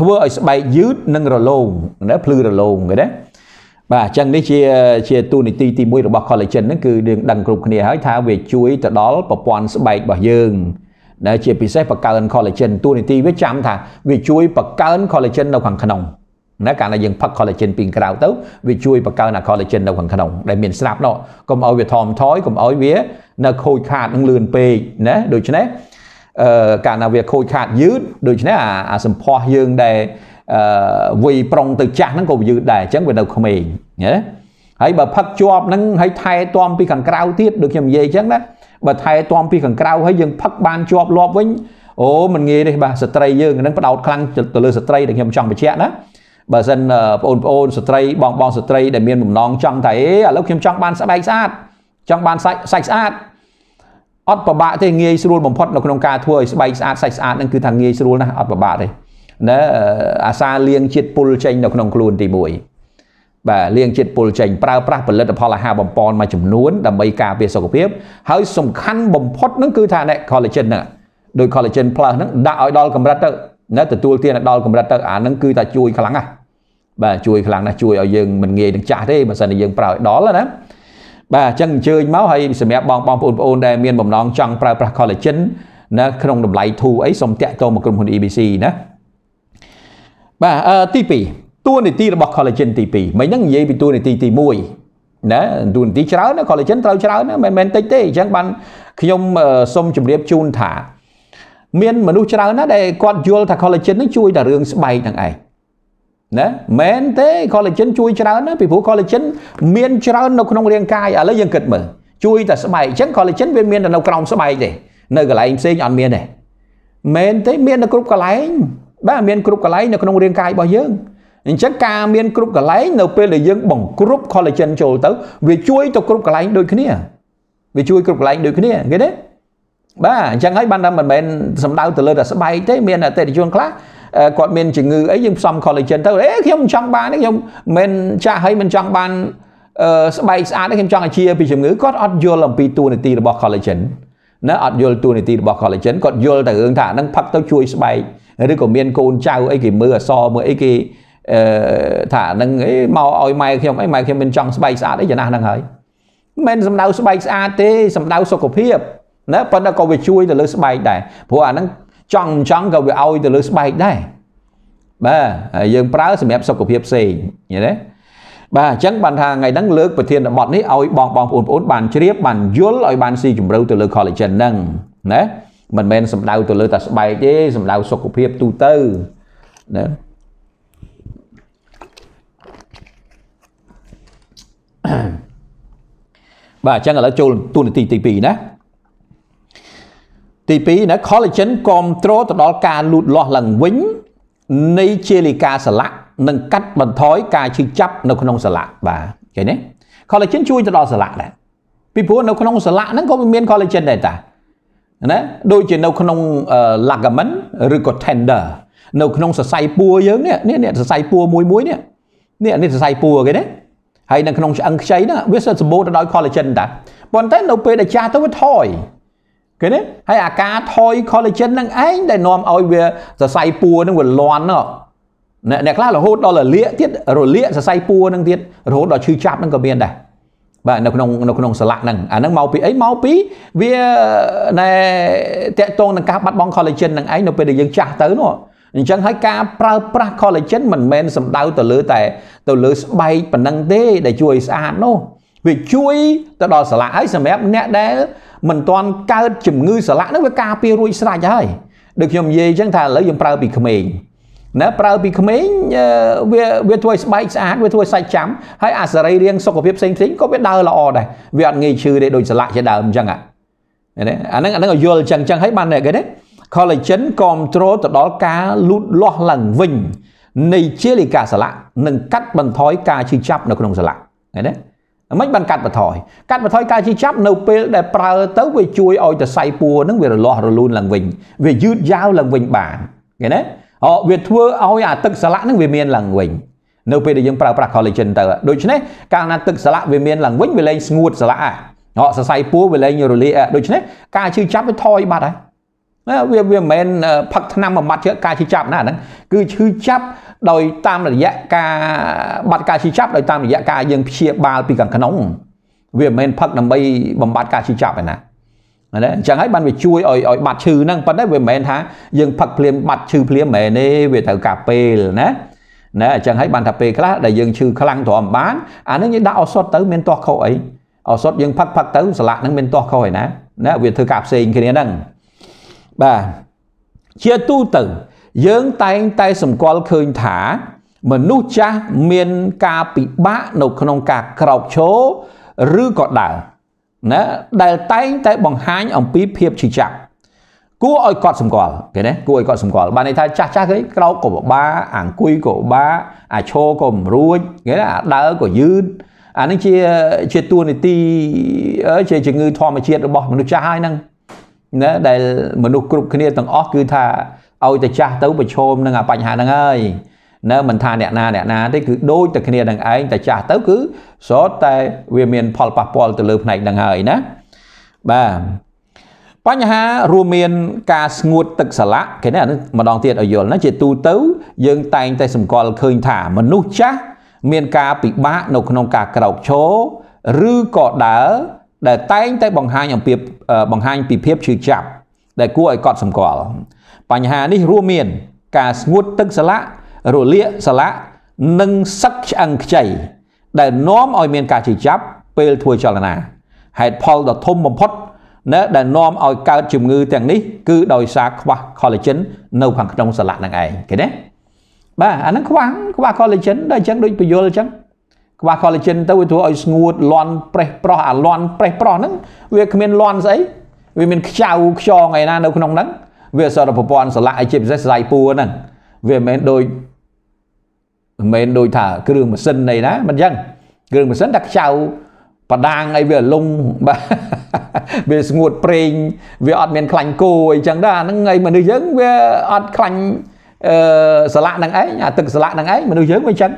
ធ្វើឲ្យស្បែកយឺតនិងរលោងណាភ្លឺរលោងគេណាបាទអញ្ចឹងនេះជាជាទូនីតិទី1របស់ collagen ហ្នឹងគឺយើងដឹងគ្រប់គ្នាហើយថាវាជួយទៅដល់ប្រព័ន្ធស្បែករបស់យើងដែលជាពិសេសបង្កើន collagen ទូនីតិវាចាំថា វាជួយបង្កើន collagen នៅខាងក្នុងណាកាលណាយើងផឹក collagen ពីក្រៅទៅ វាជួយបង្កើនអា collagen នៅខាងក្នុងដែលមានស្រាប់នោះកុំឲ្យវាថមថយកុំឲ្យវា នៅ ខូចខាតនឹងលឿនពេកណាដូច្នេះកាលណាវាខូចខាតយឺតដូច្នេះអាសម្ផស្សយើងដែលវ័យប្រុងទៅចាស់ហ្នឹងក៏យឺតដែរអញ្ចឹងវានៅក្មេងណាហើយបើផឹកជាប់ហ្នឹងហើយថែទាំពីខាងក្រៅទៀតដូចខ្ញុំនិយាយអញ្ចឹងណាបើថែទាំពីខាងក្រៅហើយយើងផឹកបានជាប់លាប់វិញអូមិនងាយទេបាទស្ត្រីយើងហ្នឹងបដោតខ្លាំងទៅលើស្ត្រីដែលខ្ញុំចង់បញ្ជាក់ណាបើសិនបងប្អូនស្ត្រីបងបងស្ត្រីដែលមានបំណងចង់ថាអេឥឡូវខ្ញុំចង់បានស្បែកស្អាតចង់បានសាច់សាច់ស្អាតអត់ពិបាកទេងាយស្រួលបំផុតនៅក្នុងការធ្វើឲ្យស្បែកស្អាតសាច់ស្អាតនឹងគឺថាងាយស្រួលណាស់អត់ពិបាកទេណាអាសាលាងជាតិពុលចេញនៅក្នុងខ្លួនទី1បាទលាងជាតិពុលចេញប្រើប្រាស់ផលិតផលអាហារបំប៉នមួយចំនួនដើម្បីការពារសុខភាព ហើយសំខាន់បំផុតនឹងគឺថាអ្នក collagen ហ្នឹងដោយ collagen plus ហ្នឹងដាក់ឲ្យដល់កម្រិតទៅណាទទួលទានឲ្យដល់កម្រិតទៅអាហ្នឹងគឺថាជួយខ្លាំងណាស់បាទជួយខ្លាំងណាស់ជួយឲ្យយើងមិនងាយនឹងចាស់ទេបើសិនជាយើងប្រើឲ្យដល់ណាបាទអញ្ចឹងអញ្ជើញមកហើយសម្រាប់បងបងប្អូនប្អូនដែលមានបំណងចង់ប្រើប្រាស់ collagen នៅក្នុងតម្លៃធូរអីសូមតាក់ទងមកក្រុមហ៊ុន EBC ណាបាទអឺទី2តួនាទីរបស់ collagen ទី2មិនហ្នឹងនិយាយពីតួនាទីទី1ណាតួនាទីច្រើនណា collagen ត្រូវច្រើនណាមិនមែនតិចទេអញ្ចឹងបានខ្ញុំសូមជម្រាបជូនថាមានមនុស្សច្រើនណាដែលគាត់យល់ថា collagen នឹងជួយដល់រឿងស្បែកហ្នឹងឯងណាមែនទេ collagen ជួយច្រើនណាពីព្រោះ collagen មានច្រើននៅក្នុងរាងកាយឥឡូវយើងគិតមើលជួយតែស្បែកអញ្ចឹង collagen វាមានតែនៅក្រោមស្បែកទេនៅកន្លែងផ្សេងអត់មានទេមែនទេមាននៅគ្រប់កន្លែងបាទមានគ្រប់កន្លែងនៅក្នុងរាងកាយរបស់យើងអញ្ចឹងការមានគ្រប់កន្លែងនៅពេលដែលយើងបង្គ្រប់ collagen ចូលទៅវាជួយទៅគ្រប់កន្លែងដូចគ្នាវាជួយគ្រប់កន្លែងដូចគ្នាគេទេបាទអញ្ចឹងហើយបានថាមិនមែនសំដៅទៅលើតែស្បែកទេ មានអតិថិជនខ្លះគាត់មានជំងឺអីយើងផ្សំ collagen ទៅអេខ្ញុំមិនចង់បានទេខ្ញុំមិនចាស់ហើយមិនចង់បានស្បែកស្អាតទេខ្ញុំចង់ឲ្យជាពីជំងឺគាត់អត់យល់អំពីតួនាទីរបស់ collagen ណាអត់យល់តួនាទីរបស់ collagen គាត់យល់តែរឿងថាហ្នឹងផឹកទៅជួយស្បែកឬក៏មានកូនចៅអីគេមើលអសមើលអីគេអឺថាហ្នឹងអីមកឲ្យម៉ែខ្ញុំអីម៉ែខ្ញុំមិនចង់ស្បែកស្អាតអីយ៉ាងណាហ្នឹងហើយមិនសំដៅស្បែកស្អាតទេសំដៅសុខភាពណាប៉ុន្តែក៏វាជួយទៅលើស្បែកដែរព្រោះអាហ្នឹងចង់ចង់ក៏វាឲ្យទៅលើស្បែកដែរបាទហើយយើង ប្រើសម្រាប់សុខភាពផ្សេងយល់ទេបាទអញ្ចឹងបានថាថ្ងៃហ្នឹងលើកប្រធានបទនេះឲ្យបងបងប្អូនប្អូនបានជ្រាបបានយល់ឲ្យបានស៊ីជម្រៅទៅលើ collagen ហ្នឹងណាមិនមែនសំដៅទៅលើតែស្បែកទេសំដៅសុខភាពទូទៅណាបាទអញ្ចឹងឥឡូវចូលទូនីតិទី2ណាទី2ណា collagen គ្រប់គ្រងទៅដល់ការលូតលាស់ឡើងវិញនៃជាលីកាសលាក់ និងកាត់បន្ថយការឈឺចាប់នៅក្នុងសលាក់បាទឃើញទេ collagen ជួយទៅដល់សលាក់ដែរពីព្រោះនៅក្នុងសលាក់ហ្នឹងក៏មាន collagen ដែរតាណាដូចជានៅក្នុង ligament ឬក៏ tender នៅក្នុងសរសៃពួរយើងនេះនេះសរសៃពួរមួយមួយនេះនេះនេះសរសៃពួរគេណាហើយនៅក្នុងឆ្អឹងខ្ចីណាវាសិតសម្បូរទៅដោយ collagen តាប៉ុន្តែនៅពេលដែលចាស់ទៅវាថយគេណាហើយអាការថយ collagen ហ្នឹងឯងដែលនាំឲ្យវាសរសៃពួរហ្នឹងវាលន់អ្នកអ្នកខ្លះរហូតដល់រលាកទៀតរលាកសរសៃពួរហ្នឹងទៀតរហូតដល់ឈឺចាប់ហ្នឹងក៏មានដែរបាទនៅក្នុងនៅក្នុងស្លាកហ្នឹងអាហ្នឹងមកពីអីមកពីវាណែតកតងនឹងការបាត់បង់ collagen ហ្នឹងឯងនៅពេលដែលយើងចាស់ទៅនោះអញ្ចឹងហើយការប្រើប្រាស់ collagen មិនមែនសំដៅទៅលើតែ ទៅលើស្បែកប៉ុណ្ណឹងទេដែលជួយស្អាតនោះវាជួយទៅដល់ស្លាកហើយសម្រាប់អ្នកដែលមិនទាន់កើតជំងឺសន្លាក់ហ្នឹងវាការពាររួចស្រេចហើយដូចខ្ញុំនិយាយអញ្ចឹងថាឥឡូវយើងប្រើពីក្មេងណាប្រើពីក្មេងវាវាធ្វើឲ្យស្បែកស្អាតវាធ្វើឲ្យសាច់ចាំហើយអាសរីរាង្គសុខភាពផ្សេងផ្សេងក៏វាដើរល្អដែរវាអត់ងាយឈឺទេដូចសន្លាក់ជាដើមអញ្ចឹងអាហ្នឹងអាហ្នឹងឲ្យយល់អញ្ចឹងអញ្ចឹងហើយបានគេទេ collagen control ទៅដល់ការលូតលាស់ឡើងវិញនៃជាលិកាសន្លាក់និងកាត់បន្ថយការឈឺចាប់នៅក្នុងសន្លាក់ឃើញទេមិនបានកាត់បន្ថយកាត់បន្ថយការជិះចាប់នៅពេលដែលប្រើទៅវាជួយឲ្យទៅសៃពួរនឹងវារលាស់រលូនឡើងវិញវាយឺតយ៉ាវឡើងវិញបានឃើញទេអវាធ្វើឲ្យអាទឹកសាឡាក់នឹងវាមានឡើងវិញនៅពេលដែលយើងប្រើប្រាស់ collagen ទៅដូច្នេះកាលណាទឹកសាឡាក់វាមានឡើងវិញវាលែងស្ងួតសាឡាក់ហ៎សរសៃពួរវាលែងរលាកដូច្នេះការជិះចាប់វាថយបាត់ហើយវាវាមិនមែនផឹកថ្នាំបំបត្តិការឈឺចាប់ណាហ្នឹងគឺឈឺចាប់ដោយតាមរយៈការបាត់ការឈឺចាប់ដោយតាមរយៈការយើងព្យាបាលពីខាងក្នុង វាមិនមែនផឹកដើម្បីបំបត្តិការឈឺចាប់ឯណាណាអញ្ចឹងហើយបានវាជួយឲ្យឲ្យបាត់ឈឺហ្នឹងប៉ុន្តែវាមិនមែនថាយើងផឹកភ្លាមបាត់ឈឺភ្លាមមែនទេវាត្រូវការពេលណាណាអញ្ចឹងហើយបានថាពេលខ្លះដែលយើងឈឺខ្លាំងទ្រាំបានអានេះយើងដាក់ឱសថទៅមានទាស់ខុសអីឱសថយើងផឹកផឹកទៅស្លាកហ្នឹងមានទាស់ខុសឯណាណាវាធ្វើការផ្សេងគ្នាហ្នឹងបាទជាទូទៅយើងតែងតែសម្គាល់ឃើញថា មនុស្សចាស់មានការពិបាកនៅក្នុងការក្រោកឈរឬក៏ដើរណាដែលតែងតែបង្ហាញអំពីភាពជាចាស់គួរឲ្យកត់សម្គាល់ឃើញទេគួរឲ្យកត់សម្គាល់បានន័យថាចាស់ចាស់គេក្រោកក៏ពិបាកអង្គុយក៏ពិបាកអាឈរក៏មិនរួចគេថាអាដើរក៏យឺតអានេះជាជាទួលនីតិជាជំងឺធម្មជាតិរបស់មនុស្សចាស់ហើយហ្នឹងណាដែលមនុស្សគ្រប់គ្នាទាំងអស់គឺថាឲ្យតែចាស់ទៅប្រឈមនឹងបញ្ហាហ្នឹងហើយណាមិនថាអ្នកណា អ្នកណាទេគឺដូចតែគ្នានឹងឯងតែចាស់ទៅគឺសតតែវាមានផលប៉ះពាល់ទៅលើផ្នែកហ្នឹងហើយណាបាទបញ្ហារួមមាន ការស្ងួត ទឹកសាឡាក់គេណាម្ដងទៀតឲ្យយល់ណាជាទូទៅយើងតែងតែសម្គាល់ឃើញថា មនុស្សចាស់មានការពិបាកនៅក្នុងការក្រោកឈរឬក៏ដើរដែលតែងតែបង្ហាញអំពីបង្ហាញពីភាពឈឺចាប់ដែលគួរឲ្យកត់សម្គាល់បញ្ហានេះរួមមានការស្ងួតទឹកសាឡាក់រលាកសាឡាក់និងសឹកឆ្អឹងខ្ចីដែលនាំឲ្យមានការឈឺចាប់ពេលធ្វើចលនាហេតុផលដ៏ធំបំផុតណាដែលនាំឲ្យកើតជំងឺទាំងនេះគឺដោយសារខ្វះ collagen នៅខាងក្នុងសាឡាក់នឹងឯងឃើញទេបាទអានឹងខ្វះខ្វះ collagen ដល់អញ្ចឹងដូចពយល់អញ្ចឹងខ្វះ collagen ទៅវាធ្វើឲ្យស្ងួតលន់ប្រេះប្រោះអាលន់ប្រេះប្រោះហ្នឹងវាគ្មានលន់ស្អីវាមានខ្ចៅខ្យងឯណានៅក្នុងហ្នឹងវាអសរប្រព័ន្ធសលាក់ឯជាពិសេសស្រាយពួរហ្នឹងវាមិនមែនដូចមិនមែនដូចថាគ្រឿងម៉ាស៊ីនអីណាមិនអញ្ចឹងគ្រឿងម៉ាស៊ីនតែខ្ចៅបដាងអីវាលុងបាទវាស្ងួតប្រេងវាអត់មានខ្លាញ់គោអីចឹងដែរអាហ្នឹងអីមនុស្សយើងវាអត់ខ្លាញ់អឺសលាក់ហ្នឹងឯងអាទឹកសលាក់ហ្នឹងឯងមនុស្សយើងវាចឹង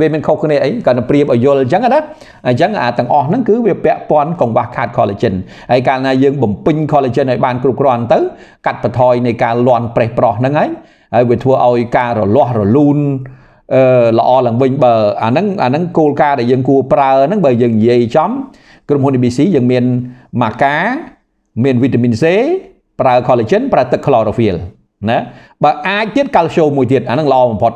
វាមានខុសគ្នាអីគាត់ទៅប្រៀបឲ្យយល់អញ្ចឹងណាអញ្ចឹងអាទាំងអស់ហ្នឹងគឺវាពាក់ព័ន្ធកង្វះខាត collagen ហើយកាលណាយើងបំពេញ collagen ឲ្យបានគ្រប់គ្រាន់ទៅ កាត់បន្ថយនៃការលន់ប្រេះប្រោះហ្នឹងហើយហើយវាធ្វើឲ្យការរលាស់រលូនអឺល្អឡើងវិញបើអាហ្នឹងអាហ្នឹងគោលការណ៍ដែលយើងគួរប្រើហ្នឹងបើយើងនិយាយចំក្រុមហ៊ុន ABC យើងមានម៉ាកាមានវីតាមីន C ប្រើ collagen ប្រើទឹក chlorophyll ណាបើអាចទៀត calcium មួយទៀតអាហ្នឹងល្អបំផុត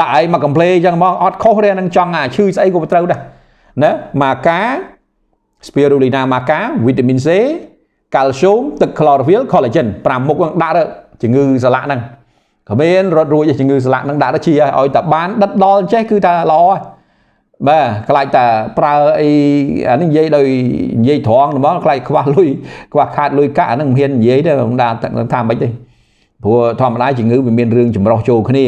ដាក់ឲ្យមកកំ pl េអញ្ចឹងមកអត់ខុសទេនឹងចង់អាឈឺស្អីក៏ត្រូវដែរណាម៉ាកា spirulina ម៉ាកាវីតាមីន C កាល់ស្យូមទឹក chlorophyll collagen 5មុខនឹងដាក់ជំងឺសន្លាក់ហ្នឹងក៏មានរត់រួចជំងឺសន្លាក់ហ្នឹងដាក់ទៅជាឲ្យតែបានដិតដល់ចេះគឺថាល្អហើយបាទខ្លាចតែប្រើអីអានេះនិយាយដោយនិយាយត្រង់ហ្មងខ្លាចខ្វះលុយខ្វះខាតលុយកាក់អាហ្នឹងមិនហ៊ាននិយាយទេមិនដាថាមិនទេព្រោះធម្មតាជំងឺវាមានរឿងចម្រោះចូលគ្នា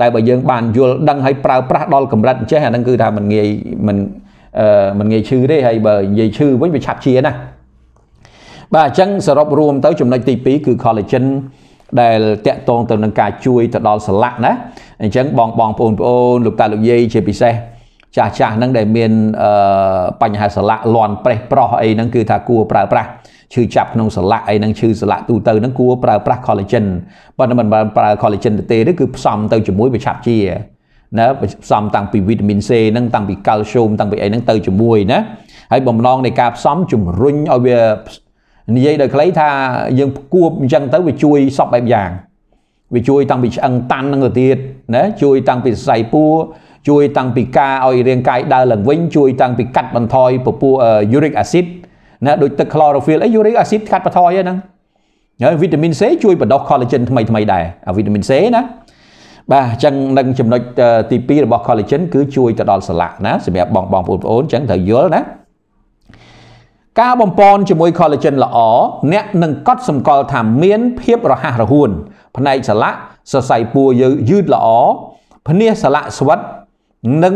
តែបើយើងបានយល់ដឹងហើយប្រើប្រាស់ដល់កម្រិតអញ្ចេះអាហ្នឹងគឺថាมันងាយมันអឺมันងាយឈឺទេហើយបើនិយាយឈឺវិញវាឆាប់ឈាណាបាទអញ្ចឹងសរុបរួម ទៅចំណុចទី2គឺ collagen ដែលតកតងទៅនឹងការជួយទៅដល់សន្លាក់ណាអញ្ចឹងបងបងប្អូនប្អូនលោកតាលោកយាយជាពិសេស ចាស់ចាស់ហ្នឹងដែលមានអឺបញ្ហាសន្លាក់លន់ប្រេះប្រោះអីហ្នឹងគឺ ថាគួរប្រើប្រាស់ឈឺចាប់ក្នុងសន្លាក់អីហ្នឹងឈឺសន្លាក់ទូទៅហ្នឹងគួរប្រើប្រាស់ collagen ប៉ុន្តែមិនបានប្រើ collagen ទៅទេគឺផ្សំទៅជាមួយវាឆាប់ជាណាផ្សំតាំងពីវីតាមីន C ហ្នឹងតាំងពី calcium តាំងពីអីហ្នឹងទៅជាមួយណាហើយបំណងនៃការផ្សំជំរុញឲ្យវានិយាយដោយខ្លីថាយើងគួបអញ្ចឹងទៅវាជួយសពបែបយ៉ាងវាជួយតាំងពីឆ្អឹងតាន់ហ្នឹងទៅទៀតណាជួយតាំងពីសរសៃពួរជួយតាំងពីការឲ្យរាងកាយដើរឡើងវិញ ជួយតាំងពីកាត់បន្ថយពពុះ uric acid ណាដូចទឹក chlorophyll អី uric acid កាត់បន្ថយហ្នឹងហើយវីតាមីន C ជួយបណ្ដុះ collagen ថ្មីថ្មីដែរអាវីតាមីន C ណាបាទអញ្ចឹងនឹងចំណុចទី2របស់ collagen គឺជួយទៅដល់សន្លាក់ណាសម្រាប់បងបងប្អូនបងប្អូនអញ្ចឹងត្រូវយល់ណាការបំពន់ជាមួយ collagen ល្អអ្នកនឹងកត់សម្គាល់ថាមាន ភាពរហ័សរហួនផ្នែកសន្លាក់សរសៃពួរយឺតល្អភ្នាសសន្លាក់ស្វិតនិង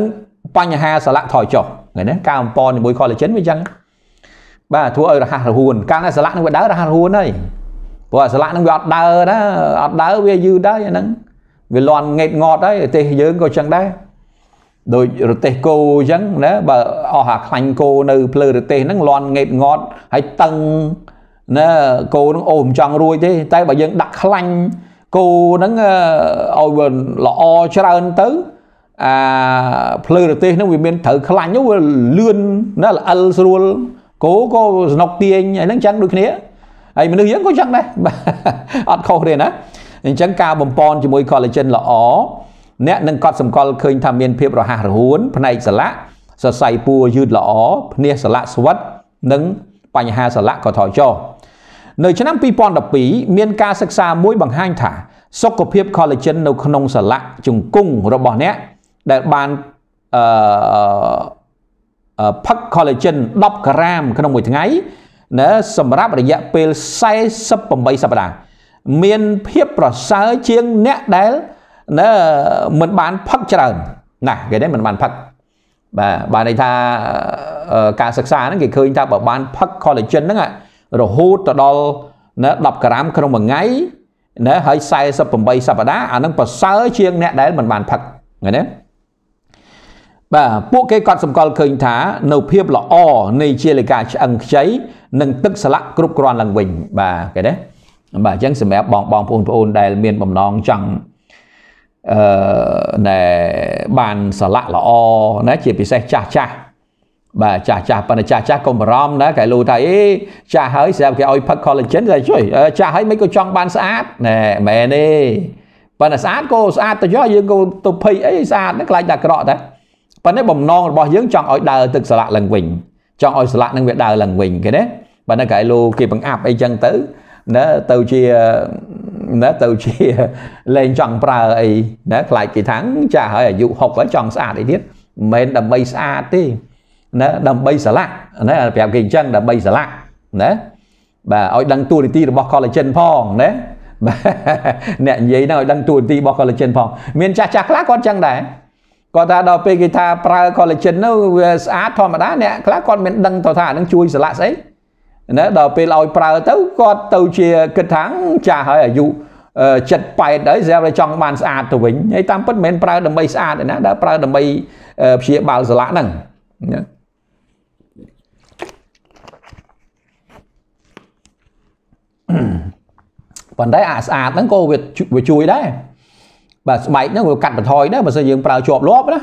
បញ្ហាសន្លាក់ថយចុះហ្នឹងណាការបំពន់ជាមួយ collagen វាអញ្ចឹងបាទធ្វើឲ្យរហ័សរហួនកាលណាស្លាក់នឹងវាដើររហ័សរហួនហើយព្រោះស្លាក់នឹងវាអត់ដើរណាអត់ដើរវាយឺតហើយអាហ្នឹងវាលន់ងេតងត់ហើយប្រទេសយើងក៏ចឹងដែរដោយរទេសគោអញ្ចឹងណាបើអស់អាខ្លាញ់គោនៅភ្លើរទេសហ្នឹងលន់ងេតងត់ហើយតឹងណាគោហ្នឹងអូមិនចង់រួចទេតែបើយើងដាក់ខ្លាញ់គោហ្នឹងឲ្យវាល្អច្រើនទៅអាភ្លើរទេសហ្នឹងវាមានត្រូវខ្លាញ់វាលឿនណាល្អិលស្រួលគោក៏ស្នុកទាញអីហ្នឹងចឹងដូចគ្នាហើយមនុស្សយើងក៏ចឹងដែរអត់ខុសទេណាអញ្ចឹងការបំពន់ជាមួយ collagen ល្អអ្នកនឹងកត់សម្គាល់ឃើញថាមានភាពរហ័សរហួន ផ្នែកសលាក់សរសៃពួរយឺតល្អភ្នាសសលាក់ស្វិតនិងបញ្ហាសលាក់ក៏ថយចុះនៅឆ្នាំ2012មានការសិក្សាមួយ បង្ហាញថាសុខភាព collagen នៅ ក្នុងសលាក់ជង្គង់របស់អ្នកដែលបានអឺផឹក collagen 10ក្រាមក្នុងមួយថ្ងៃណាសម្រាប់រយៈពេល48សប្តាហ៍មានភាពប្រសើរជាងអ្នកដែលណាមិនបានផឹកច្រើនណាគេនេះមិនបានផឹកបាទបានន័យថាការសិក្សាហ្នឹងគេឃើញថាបើបានផឹក collagen ហ្នឹងរហូតទៅដល់ណា10ក្រាមក្នុងមួយថ្ងៃណាហើយ48សប្តាហ៍អានឹងប្រសើរជាងអ្នកដែលមិនបានផឹកហ្នឹងណាបាទពួកគេក៏សម្គាល់ឃើញថា នៅភាពល្អនៃជាលេខាឆ្អឹងខ្ចីនិងទឹកស្លាក់គ្រប់គ្រាន់ឡើងវិញ បាទគេណាបាទអញ្ចឹងសម្រាប់បងបងបងប្អូនដែលមានបំណងចង់អឺណែបានស្លាក់ល្អណាជាពិសេសចាស់ចាស់បាទចាស់ចាស់ប៉ុន្តែចាស់ចាស់កុំបារម្ភណាកែលូថាអេចាស់ហើយស្រាប់គេឲ្យផឹក collagen តែជួយចាស់ហើយមិនក៏ចង់បានស្អាតណែមែនទេប៉ុន្តែស្អាតក៏ស្អាតទៅយកយើងក៏ទៅភ័យអីស្អាតហ្នឹងខ្លាចតែក្រក់តែប៉ុន្តែបំណងរបស់យើងចង់ឲ្យដើរទឹកស្លាក់ឡើងវិញចង់ឲ្យស្លាក់នឹងវាដើរឡើងវិញគេណាបើនៅកែលោគេបង្អាប់អីចឹងទៅណាទៅជាណាទៅជាលែងចង់ប្រើអីណាខ្លាចគេថាចាស់ហើយអាយុ60ហើយចង់ស្អាតអីទៀតមិនមែនដើម្បីស្អាតទេណាដើម្បីស្លាក់ណាប្រាប់គេអញ្ចឹងដើម្បីស្លាក់ណាបាទឲ្យដឹងទួលនីតិរបស់ collagen ផងណាអ្នកនិយាយហ្នឹងឲ្យដឹងទួលនីតិរបស់ collagen ផង មានចាស់ចាស់ខ្លះគាត់ចឹងដែរគាត់ថាដល់ពេលគេថាប្រើ collagen នោះវាស្អាតធម្មតាអ្នកខ្លះគាត់មិនដឹងទៅថាអានឹងជួយស្លាក់ស្អីណាដល់ពេលឲ្យប្រើទៅគាត់ទៅជាគិតថាចាស់ហើយអាយុ7 8ហើយស្រាប់តែចង់បានស្អាតទៅវិញហើយតាមពិតមិនមែនប្រើដើម្បីស្អាតទេណាដល់ប្រើដើម្បីព្យាបាលស្លាក់ហ្នឹងណាប៉ុន្តែអាស្អាតហ្នឹងក៏វាជួយដែរបាទស្បែកហ្នឹងវាកាត់បន្ថយដែរបើសិនយើងប្រើជាប់លាប់ណា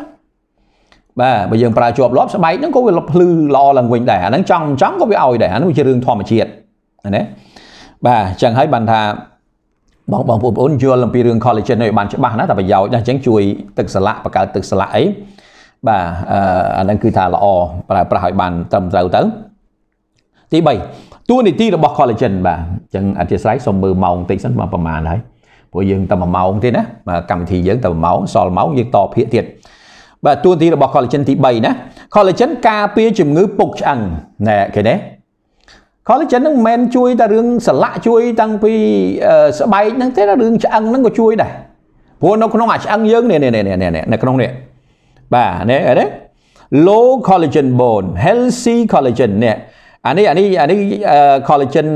បាទបើយើងប្រើជាប់លាប់ស្បែកហ្នឹងក៏វាភ្លឺល្អឡើងវិញដែរអាហ្នឹងចង់ចង់ក៏វាឲ្យដែរអាហ្នឹងវាជារឿងធម្មជាតិណាបាទអញ្ចឹងហើយបានថាបងបងប្អូនយល់អំពីរឿង collagen នេះបានច្បាស់ណាតែប្រយោជន៍ណាអញ្ចឹងជួយទឹកសន្លាក់បង្កើតទឹកសន្លាក់អីបាទអាហ្នឹងគឺថាល្អប្រើប្រាស់ឲ្យបានត្រឹមត្រូវទៅទី3តួនាទីរបស់ collagen បាទអញ្ចឹងអធិស្ស្រ័យសូមមើលម៉ោងបន្តិចសិនមកប្រហែលហើយព្រោះយើងតែ1ម៉ោងទេណាកម្មវិធីយើងតែ1ម៉ោងសល់ម៉ោងយើងតភាកទៀតបាទតួនាទីរបស់ collagen ទី3ណា collagen ការពារជំងឺពុកឆ្អឹងណែគេណា collagen ហ្នឹងមិនមែនជួយតែរឿងសន្លាក់ជួយ តាំងពីស្បែកហ្នឹងទេរឿងឆ្អឹងហ្នឹងក៏ជួយដែរព្រោះនៅក្នុងអាឆ្អឹងយើងនេះនេះនេះនៅក្នុងនេះបាទនេះអី low collagen bone healthy collagen នេះអានេះអានេះអានេះ collagen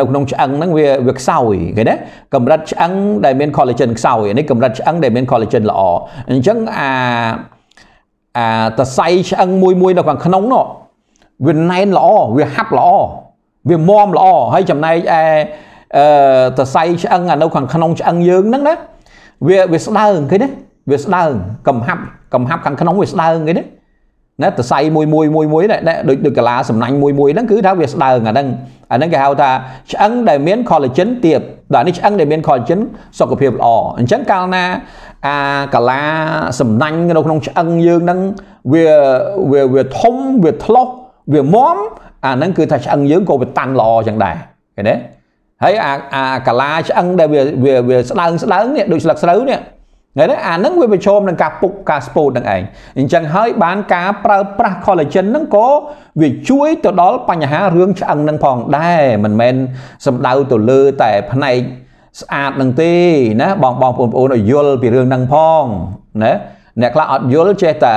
នៅក្នុងឆ្អឹងហ្នឹងវាវាខ្សោយគេណាកម្រិតឆ្អឹងដែលមាន collagen ខ្សោយអានេះកម្រិតឆ្អឹងដែលមាន collagen ល្អអញ្ចឹងអាអាតសៃឆ្អឹងមួយមួយនៅខាងក្នុងនោះវាណែនល្អវាហាប់ល្អវាមមល្អហើយចំណែកឯអឺតសៃឆ្អឹងអានៅខាងក្នុងឆ្អឹងយើងហ្នឹងណាវាវាស្ដើងគេណាវាស្ដើងកំហាប់កំហាប់ខាងក្នុងវាស្ដើងគេណាណាតសៃមួយមួយមួយមួយណាដូចដូចកាឡាសំណាញ់មួយមួយហ្នឹងគឺថាវាស្ដើងអាហ្នឹងអាហ្នឹងគេហៅថាឆ្អឹងដែលមាន collagen ទាបដល់នេះឆ្អឹងដែលមាន collagen សុខភាពល្អអញ្ចឹងកាលណាអាកាឡាសំណាញ់នៅក្នុងឆ្អឹងយើងហ្នឹងវាវាវាធំវាធ្លុះវាមមអាហ្នឹងគឺថាឆ្អឹងយើងក៏វាតាន់ល្អចឹងដែរឃើញទេហើយអាអាកាឡាឆ្អឹងដែលវាវាស្ដើងស្ដើងនេះដូចស្លឹកស្រូវនេះថ្ងៃនេះអានឹងវាប្រឈមនឹងការពុកការស្ពោតនឹងឯងអញ្ចឹងហើយបានការប្រើប្រាស់ collagen នឹងក៏វាជួយទៅដល់បញ្ហារឿងឆ្អឹងនឹងផងដែរមិនមែនសំដៅទៅលើតែផ្នែកស្អាតនឹងទេណាបងបងបងប្អូនឲ្យយល់ពីរឿងហ្នឹងផងណាអ្នកខ្លះអត់យល់ចេះតែ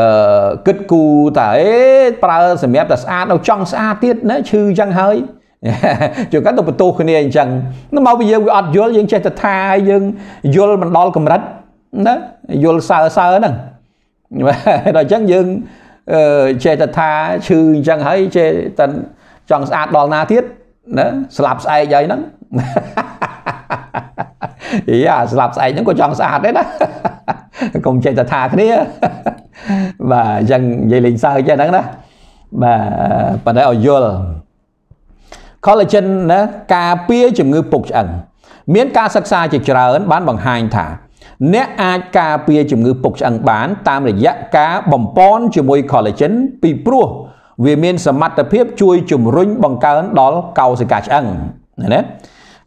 អឺគិតគូតែអេប្រើសម្រាប់តែស្អាតនៅចង់ស្អាតទៀតណាឈឺអញ្ចឹងហើយជួនកាលទៅបន្ទោសគ្នាអញ្ចឹងមកវាយើងវាអត់យល់យើងចេះតែថាឲ្យយើងយល់មិនដល់កម្រិតណាយល់សើសើហ្នឹងដល់អញ្ចឹងយើងចេះតែថាឈឺអញ្ចឹងហើយចេះតែចង់ស្អាតដល់ណាទៀតណាស្លាប់ស្អែកហើយហ្នឹងយ៉ាស្លាប់ស្អែកហ្នឹងក៏ចង់ស្អាតដែរណាកុំចេះតែថាគ្នាបាទអញ្ចឹងនិយាយលេងសើចចឹងហ្នឹងណាបាទប៉ុន្តែឲ្យយល់ collagen ណាការពារជំងឺពុកឆ្អឹងមានការសិក្សាជាច្រើន បានបង្ហាញថាអ្នកអាចការពារជំងឺពុកឆ្អឹងបានតាមរយៈការបំពន់ជាមួយ collagen ពីព្រោះ វាមាន សមត្ថភាព ជួយ ជំរុញបង្កើន ដល់កោសិកាឆ្អឹងណា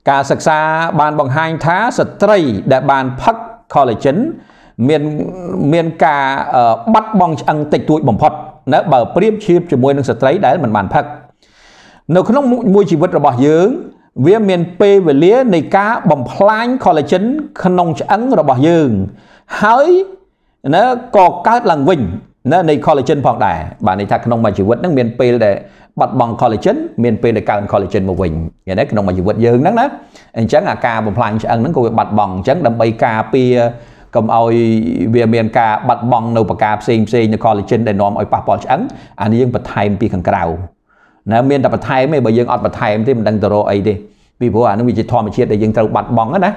ការសិក្សាបានបង្ហាញថាស្ត្រីដែលបានផឹក collagen មានមានការបាត់បង់ឆ្អឹងតិចតួចបំផុតនៅបើប្រៀបធៀបជាមួយនឹងស្ត្រីដែលមិនបានផឹកនៅក្នុងមួយជីវិតរបស់យើងវាមានពេលវេលា នៃការបំផ្លាញ collagen ក្នុងឆ្អឹងរបស់យើងហើយណាក៏កើតឡើងវិញណានៃ collagen ផងដែរបាទន័យថាក្នុងមួយជីវិតហ្នឹងមានពេលដែលបាត់បង់ collagen មានពេលដែលកើន collagen មកវិញឃើញទេក្នុងមួយជីវិតយើងហ្នឹងណាអញ្ចឹងអាការបំផ្លាញឆ្អឹងហ្នឹងក៏វាបាត់បង់អញ្ចឹងដើម្បីការពារកុំឲ្យវាមានការបាត់បង់នៅប្រការផ្សេងផ្សេងនៅ collagen ដែលនាំឲ្យប៉ះពាល់ឆ្អឹងអានេះយើងបន្ថែមពីខាងក្រៅណាមានតែបន្ថែមទេបើយើងអត់បន្ថែមទេមិនដឹងទៅរកអីទេពីព្រោះអានឹងវាជាធម្មជាតិដែលយើងត្រូវបាត់បង់ណា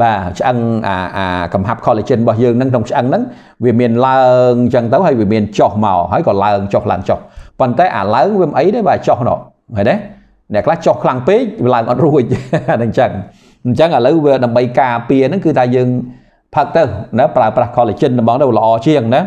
បាទឆ្អឹងអាអាកំហាប់ collagen របស់យើងនឹងក្នុងឆ្អឹងហ្នឹងវាមានឡើងអញ្ចឹងទៅហើយវាមានចុះមកហើយក៏ឡើងចុះឡើងចុះប៉ុន្តែអាឡើងវាមិនអីទេបាទចុះណោះឃើញទេអ្នកខ្លះចុះខ្លាំងពេកវាឡើងអត់រួចហ្នឹងអញ្ចឹងអញ្ចឹងឥឡូវវាដើម្បីការពារហ្នឹងគឺថាយើងផឹកទៅណាប្រើប្រាស់ collagen ហ្មងទៅល្អជាងណា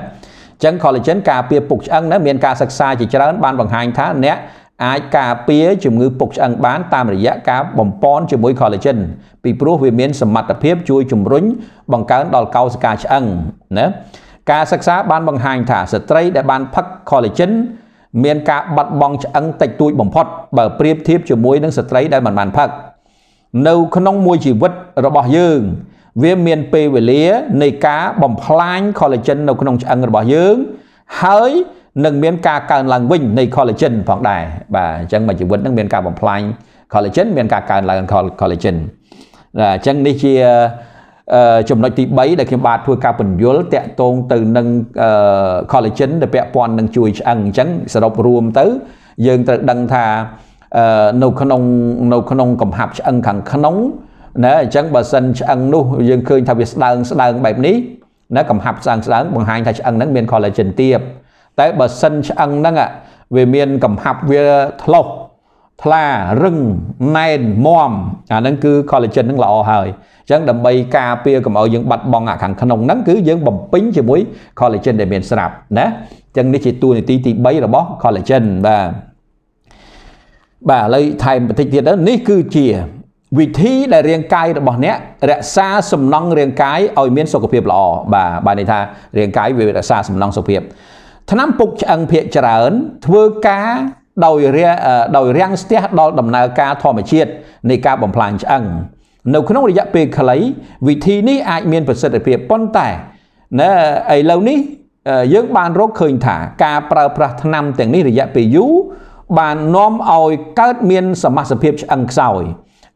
ចឹង collagen ការពារពុកឆ្អឹងណាមានការសិក្សាជាច្រើនបានបង្ហាញថាអ្នកអាចការពារជំងឺពុកឆ្អឹងបានតាមរយៈការបំពន់ជាមួយ collagen ពីព្រោះវាមានសមត្ថភាព ជួយជំរុញបង្កើនដល់កោសិកាឆ្អឹងណាការសិក្សាបានបង្ហាញថាស្ត្រីដែលបានផឹក collagen មានការបាត់បង់ឆ្អឹងតិចតួចបំផុតបើប្រៀបធៀបជាមួយនឹងស្ត្រីដែលមិនបានផឹកនៅក្នុងមួយជីវិតរបស់យើងវាមានពេលវេលា នៃការបំផ្លាញ collagen នៅក្នុងឆ្អឹងរបស់យើង ហើយនឹងមាន ការកើនឡើងវិញនៃ collagen ផងដែរបាទអញ្ចឹងមួយជីវិតនឹងមានការបំផ្លាញ collagen មានការកើនឡើង collagen អញ្ចឹងនេះជាចំណុចទី3ដែលខ្ញុំបាទធ្វើការពន្យល់តាក់ទងទៅនឹង collagen ដែលពាក់ព័ន្ធនឹងជួយឆ្អឹងអញ្ចឹងសរុបរួមទៅ យើងត្រូវដឹងថានៅក្នុងនៅក្នុងកំហាប់ឆ្អឹងខាងក្នុងណាអញ្ចឹងបើសិនឆ្អឹងនោះយើងឃើញថាវាស្ដើងស្ដើងបែបនេះណាកំហាប់ស្ដើងស្ដើងបង្ហាញថាឆ្អឹងហ្នឹងមាន collagen ទាបតែបើសិនឆ្អឹងហ្នឹងវាមានកំហាប់វាធ្លុះថ្លារឹងណែនមាំអាហ្នឹងគឺ collagen ហ្នឹងល្អហើយអញ្ចឹងដើម្បីការពារកុំឲ្យយើងបាត់បង់អាខាងក្នុងហ្នឹងគឺយើងបំពេញជាមួយ collagen ដែលមានស្រាប់ណាអញ្ចឹងនេះជាតួនាទីទី3របស់ collagen បាទបាទឥឡូវថែមបន្តិចទៀតនេះគឺជាវិធីដែលរាងកាយរបស់អ្នក រក្សាសំណង់រាងកាយឲ្យមានសុខភាពល្អបាទបានន័យថារាងកាយវារក្សាសំណង់សុខភាពឆ្នាំពុកឆ្អឹងភាកច្រើន ធ្វើការដោយរាដោយរាំងស្ទះដល់ដំណើរការធម្មជាតិនៃការបំផ្លាញឆ្អឹង នៅក្នុងរយៈពេលខ្លី វិធីនេះអាចមានប្រសិទ្ធភាពប៉ុន្តែណែឥឡូវនេះយើងបានរកឃើញថាការប្រើប្រាស់ថ្នាំទាំងនេះរយៈពេលយូរបាននាំឲ្យកើតមាន សមាសភាពឆ្អឹងខ្សោយ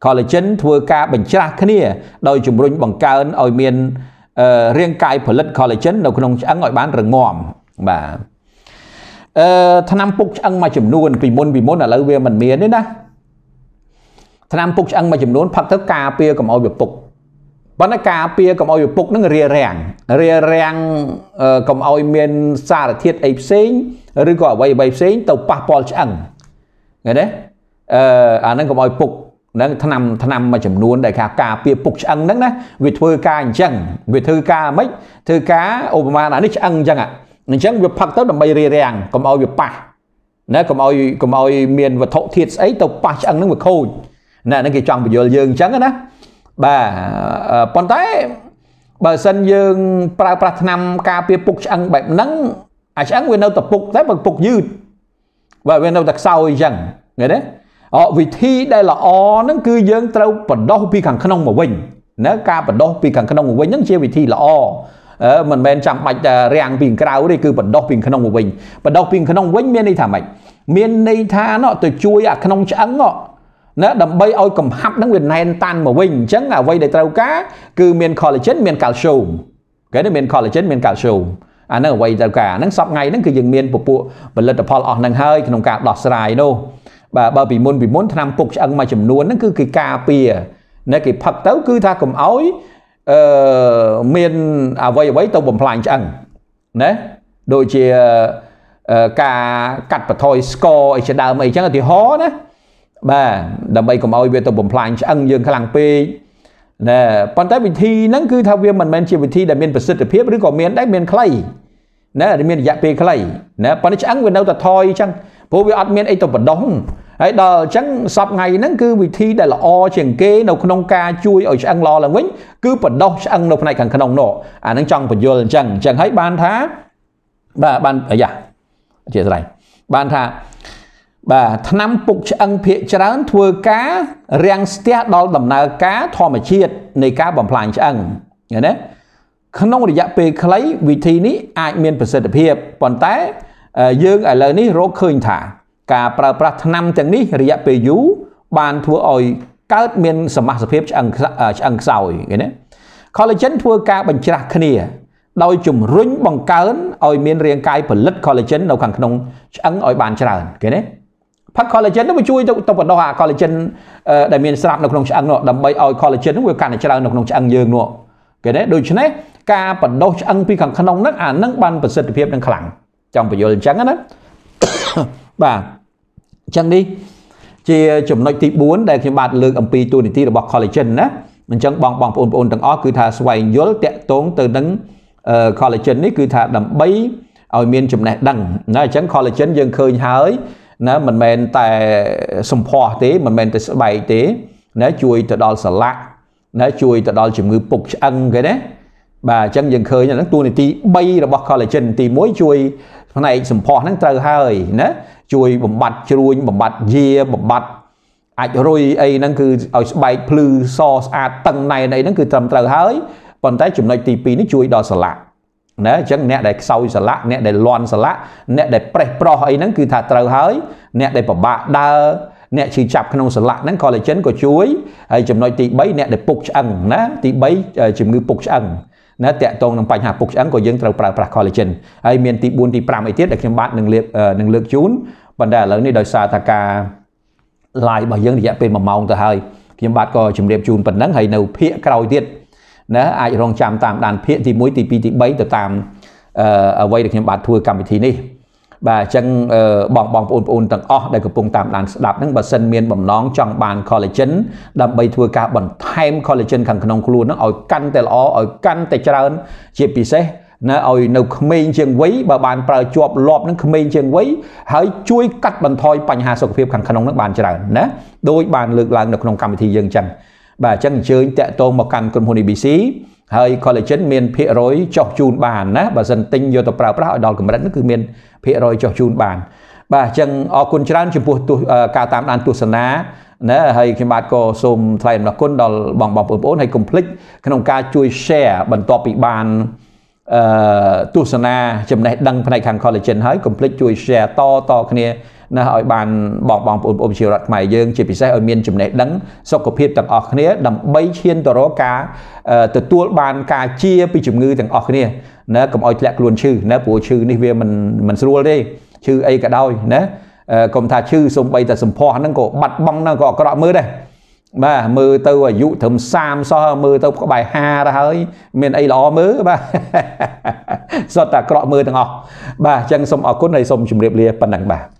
collagen ធ្វើការបញ្ច្រាស់គ្នា ដោយជំរុញបង្កើនឲ្យមាន រាងកាយផលិត collagen នៅក្នុងឆ្អឹងឲ្យបានរឹងមាំបាទអឺថ្នាំពុកឆ្អឹងមួយចំនួន ពីមុនពីមុនឥឡូវវាមិនមានទេណាថ្នាំពុកឆ្អឹងមួយចំនួនផឹកទៅការពារកុំឲ្យវាពុកប៉ុន្តែការពារកុំឲ្យវាពុកនឹងរារាំងរារាំងកុំឲ្យមានសារធាតុអីផ្សេងឬក៏អ្វីអ្វីផ្សេង ទៅប៉ះពាល់ឆ្អឹងឃើញទេអឺអានឹងកុំឲ្យពុកនឹងឆ្នាំឆ្នាំមួយចំនួនដែលការការពារពុកឆ្អឹងហ្នឹងណាវាធ្វើការអញ្ចឹងវាធ្វើការមិនធ្វើការឧបមាថានេះឆ្អឹងអញ្ចឹងអញ្ចឹងវាផឹកទៅដើម្បីរារាំងកុំឲ្យវាប៉ះណាកុំឲ្យកុំឲ្យមានវត្ថុធាតុស្អីទៅប៉ះឆ្អឹងហ្នឹងវាខូចណាហ្នឹងគេចង់បញ្យល់យើងអញ្ចឹងណាបាទប៉ុន្តែបើសិនយើងប្រើប្រាស់ថ្នាំការពារពុកឆ្អឹងបែបហ្នឹងអាឆ្អឹងវានៅតែពុកតែបើពុកយឺតបាទវានៅតែខ្សោយអញ្ចឹងឃើញទេវិធីដែលល្អហ្នឹងគឺយើងត្រូវបដោះពីខាងក្នុងមកវិញណាការបដោះពីខាងក្នុងមកវិញហ្នឹងជាវិធីល្អមិនមែនចាំបាច់តែរាំងពីក្រៅទេគឺបដោះពីក្នុងមកវិញបដោះពីក្នុងវិញមានន័យថាម៉េចមានន័យថាណោះទៅជួយអាក្នុងឆ្អឹងណោះណាដើម្បីឲ្យកំហាប់ហ្នឹងវាណែនតាន់មកវិញអញ្ចឹងអ្វីដែលត្រូវការគឺមាន collagen មាន calcium គេនេះមាន collagen មាន calcium អាហ្នឹងអ្វីត្រូវការហ្នឹងសពថ្ងៃហ្នឹងគឺយើងមានពពួកផលិតផលអស់ហ្នឹងហើយក្នុងការដោះស្រាយនោះបាទបើពីមុនពីមុនថ្នាំពុកឆ្អឹងមួយចំនួនហ្នឹងគឺគេការពារណាគេផឹកទៅគឺថាកុំអោយអឺមានអវ័យអវ័យទៅបំផ្លាញឆ្អឹងណាដូចជាការកាត់បន្ថយស្កអីជាដើមអីចឹងឧទាហរណ៍ណាបាទដើម្បីកុំឲ្យវាទៅបំផ្លាញឆ្អឹងយើងខ្លាំងពេកណែប៉ុន្តែវិធីហ្នឹងគឺ ថាវាមិនមែនជាវិធីដែលមានប្រសិទ្ធភាពឬក៏មានដែរមានខ្លីណែមានរយៈពេលខ្លីណែប៉ុន្តែឆ្អឹងវានៅតែថយចឹងព្រោះវាអត់មានអីទៅបដោះហើយដល់អញ្ចឹងសពថ្ងៃហ្នឹងគឺវិធីដែលល្អជាងគេនៅក្នុងការជួយឲ្យឆ្អឹងល្អឡើងវិញគឺបដោះឆ្អឹងនៅផ្នែកខាងក្នុងនោះអាហ្នឹងចង់បញ្យល់អញ្ចឹងអញ្ចឹងហើយបានថា បាទបានអាយ៉ាអធិស្ឋានបានថាបាទឆ្នាំពុកឆ្អឹងភាកច្រើនធ្វើការរាំងស្ទះដល់ដំណើរការធម្មជាតិនៃការបំផ្លាញឆ្អឹងឃើញទេក្នុងរយៈពេលខ្លីវិធីនេះអាចមានប្រសិទ្ធភាពប៉ុន្តែ យើងឥឡូវនេះរកឃើញថាការប្រើប្រាស់ថ្នាំទាំងនេះរយៈពេលយូរបានធ្វើឲ្យកើត មាន សមាសភាពឆ្អឹងឆ្អឹងខ្សោយឃើញទេ collagen ធ្វើការបញ្ច្រាស់គ្នា ដោយជំរុញបង្កើនឲ្យមានរាងកាយផលិត collagen នៅខាងក្នុងឆ្អឹងឲ្យបានច្រើនឃើញទេផឹក collagen នោះវាជួយទៅទៅបណ្ដោះអា collagen ដែលមានស្រាប់នៅក្នុងឆ្អឹងនោះដើម្បីឲ្យ collagen នោះវាកាន់តែច្រើននៅក្នុងឆ្អឹងយើងនោះឃើញទេដូច្នេះការបណ្ដោះឆ្អឹងពីខាងក្នុងហ្នឹងអានឹងបានប្រសិទ្ធភាពនឹងខ្លាំងចង់បញ្យល់អញ្ចឹងណាបាទអញ្ចឹងនេះជាចំណុចទី4ដែលខ្ញុំបាទលើកអំពីទូនីតិរបស់ collagen ណាអញ្ចឹងបងបងប្អូនបងប្អូនទាំងអស់គឺថាស្វែងយល់តាក់ទងទៅនឹង collagen នេះគឺថាដើម្បីឲ្យមានចំណេះដឹងណាអញ្ចឹង collagen យើងឃើញហើយណាមិនមែនតែសម្ផស្សទេមិនមែនតែស្បែកទេណាជួយទៅដល់សន្លាក់ណាជួយទៅដល់ជំងឺពុកឆ្អឹងគេណាបាទអញ្ចឹងយើងឃើញអាហ្នឹងតួនាទី3របស់ collagen ទី1ជួយផ្នែកសម្ផស្សហ្នឹងត្រូវហើយណាជួយបំបត្តិជ្រួញបំបត្តិយាបំបត្តិអាចរុយអីហ្នឹងគឺឲ្យស្បែកភ្លឺសស្អាតតឹងណែនអីហ្នឹងគឺត្រឹមត្រូវហើយប៉ុន្តែចំណុចទី2នេះជួយដល់សលាក់ណាអញ្ចឹងអ្នកដែលខ្សោយសលាក់អ្នកដែលលន់សលាក់អ្នកដែលប្រេះប្រោះអីហ្នឹងគឺថាត្រូវហើយអ្នកដែលពិបាកដើរអ្នកឈឺចាប់ក្នុងសន្លាក់ហ្នឹង collagen ក៏ជួយហើយចំណុចទី3អ្នកដែលពុកឆ្អឹងណាទី3ជំងឺពុកឆ្អឹងណាតកតងនឹងបញ្ហាពុកឆ្អឹងក៏យើងត្រូវប្រើប្រាស់ collagen ហើយមានទី4ទី5អីទៀតដែលខ្ញុំបាទនឹងលើកនឹងលើកជូនប៉ុន្តែឥឡូវនេះដោយសារថាការ live របស់យើងរយៈពេល1ម៉ោងទៅហើយខ្ញុំបាទក៏ជម្រាបជូនប៉ុណ្ណឹងហើយនៅភាកក្រោយទៀតណាអាចរងចាំតាមដានភាកទី1ទី2ទី3ទៅតាមអ្វីដែលខ្ញុំបាទធ្វើកម្មវិធីនេះបាទអញ្ចឹងបងបងប្អូនប្អូនទាំងអស់ដែលកំពុងតាមដានស្ដាប់ហ្នឹងបើសិនមានបំណងចង់បាន collagen ដើម្បីធ្វើការបន្ថែម collagen ខាងក្នុងខ្លួនហ្នឹងឲ្យកាន់តែល្អឲ្យកាន់តែច្រើនជាពិសេសណាឲ្យនៅក្មេងជាងវ័យបើបានប្រើជាប់លាប់នឹងក្មេងជាងវ័យហើយជួយកាត់បន្ថយបញ្ហាសុខភាពខាងក្នុងនឹងបានច្រើនណាដោយបានលើកឡើងនៅក្នុងកម្មវិធីយើងអញ្ចឹងបាទអញ្ចឹងអញ្ជើញតាក់ទងមកកាន់ក្រុមហ៊ុន ABC ហើយ collagen មាន ភាគរយចុះជូនបានណាបើសិនទិញយកទៅប្រើប្រាស់ឲ្យដល់កម្រិតនោះគឺមានភាគរយចុះជូនបានបាទអញ្ចឹងអរគុណច្រើនចំពោះការតាមដានទស្សនាណាហើយខ្ញុំបាទក៏សូមថ្លែងអំណរគុណដល់បងបងប្អូនហើយកុំភ្លេចក្នុងការជួយ share បន្ទាប់ពីបានអឺទស្សនាចំណេះដឹងផ្នែកខាង collagen ហើយកុំភ្លេចជួយ share តតគ្នាណាឲ្យបានបងបងប្អូនប្អូនជារដ្ឋខ្មែរយើងជាពិសេសឲ្យមានចំណេះដឹងសុខភាពទាំងអស់គ្នាដើម្បីឈានទៅរកការទទួលបាន ការជាពីជំងឺទាំងអស់គ្នាណាកុំឲ្យធ្លាក់ខ្លួនឈឺណាព្រោះឈឺនេះវាមិនមិនស្រួលទេឈឺអីក៏ដោយណាកុំថាឈឺសំបីតែសម្ផស្សហ្នឹងក៏បាត់បង់ហ្នឹងក៏អក្រក់មើលដែរបាទមើលទៅអាយុត្រឹម30សោះមើលទៅក្បែរ50ទៅហើយមានអីល្អមើលបាទសុទ្ធតែអាក្រក់មើលទាំងអស់បាទអញ្ចឹងសូមអរគុណហើយសូមជម្រាបលាប៉ុណ្ណឹងបាទ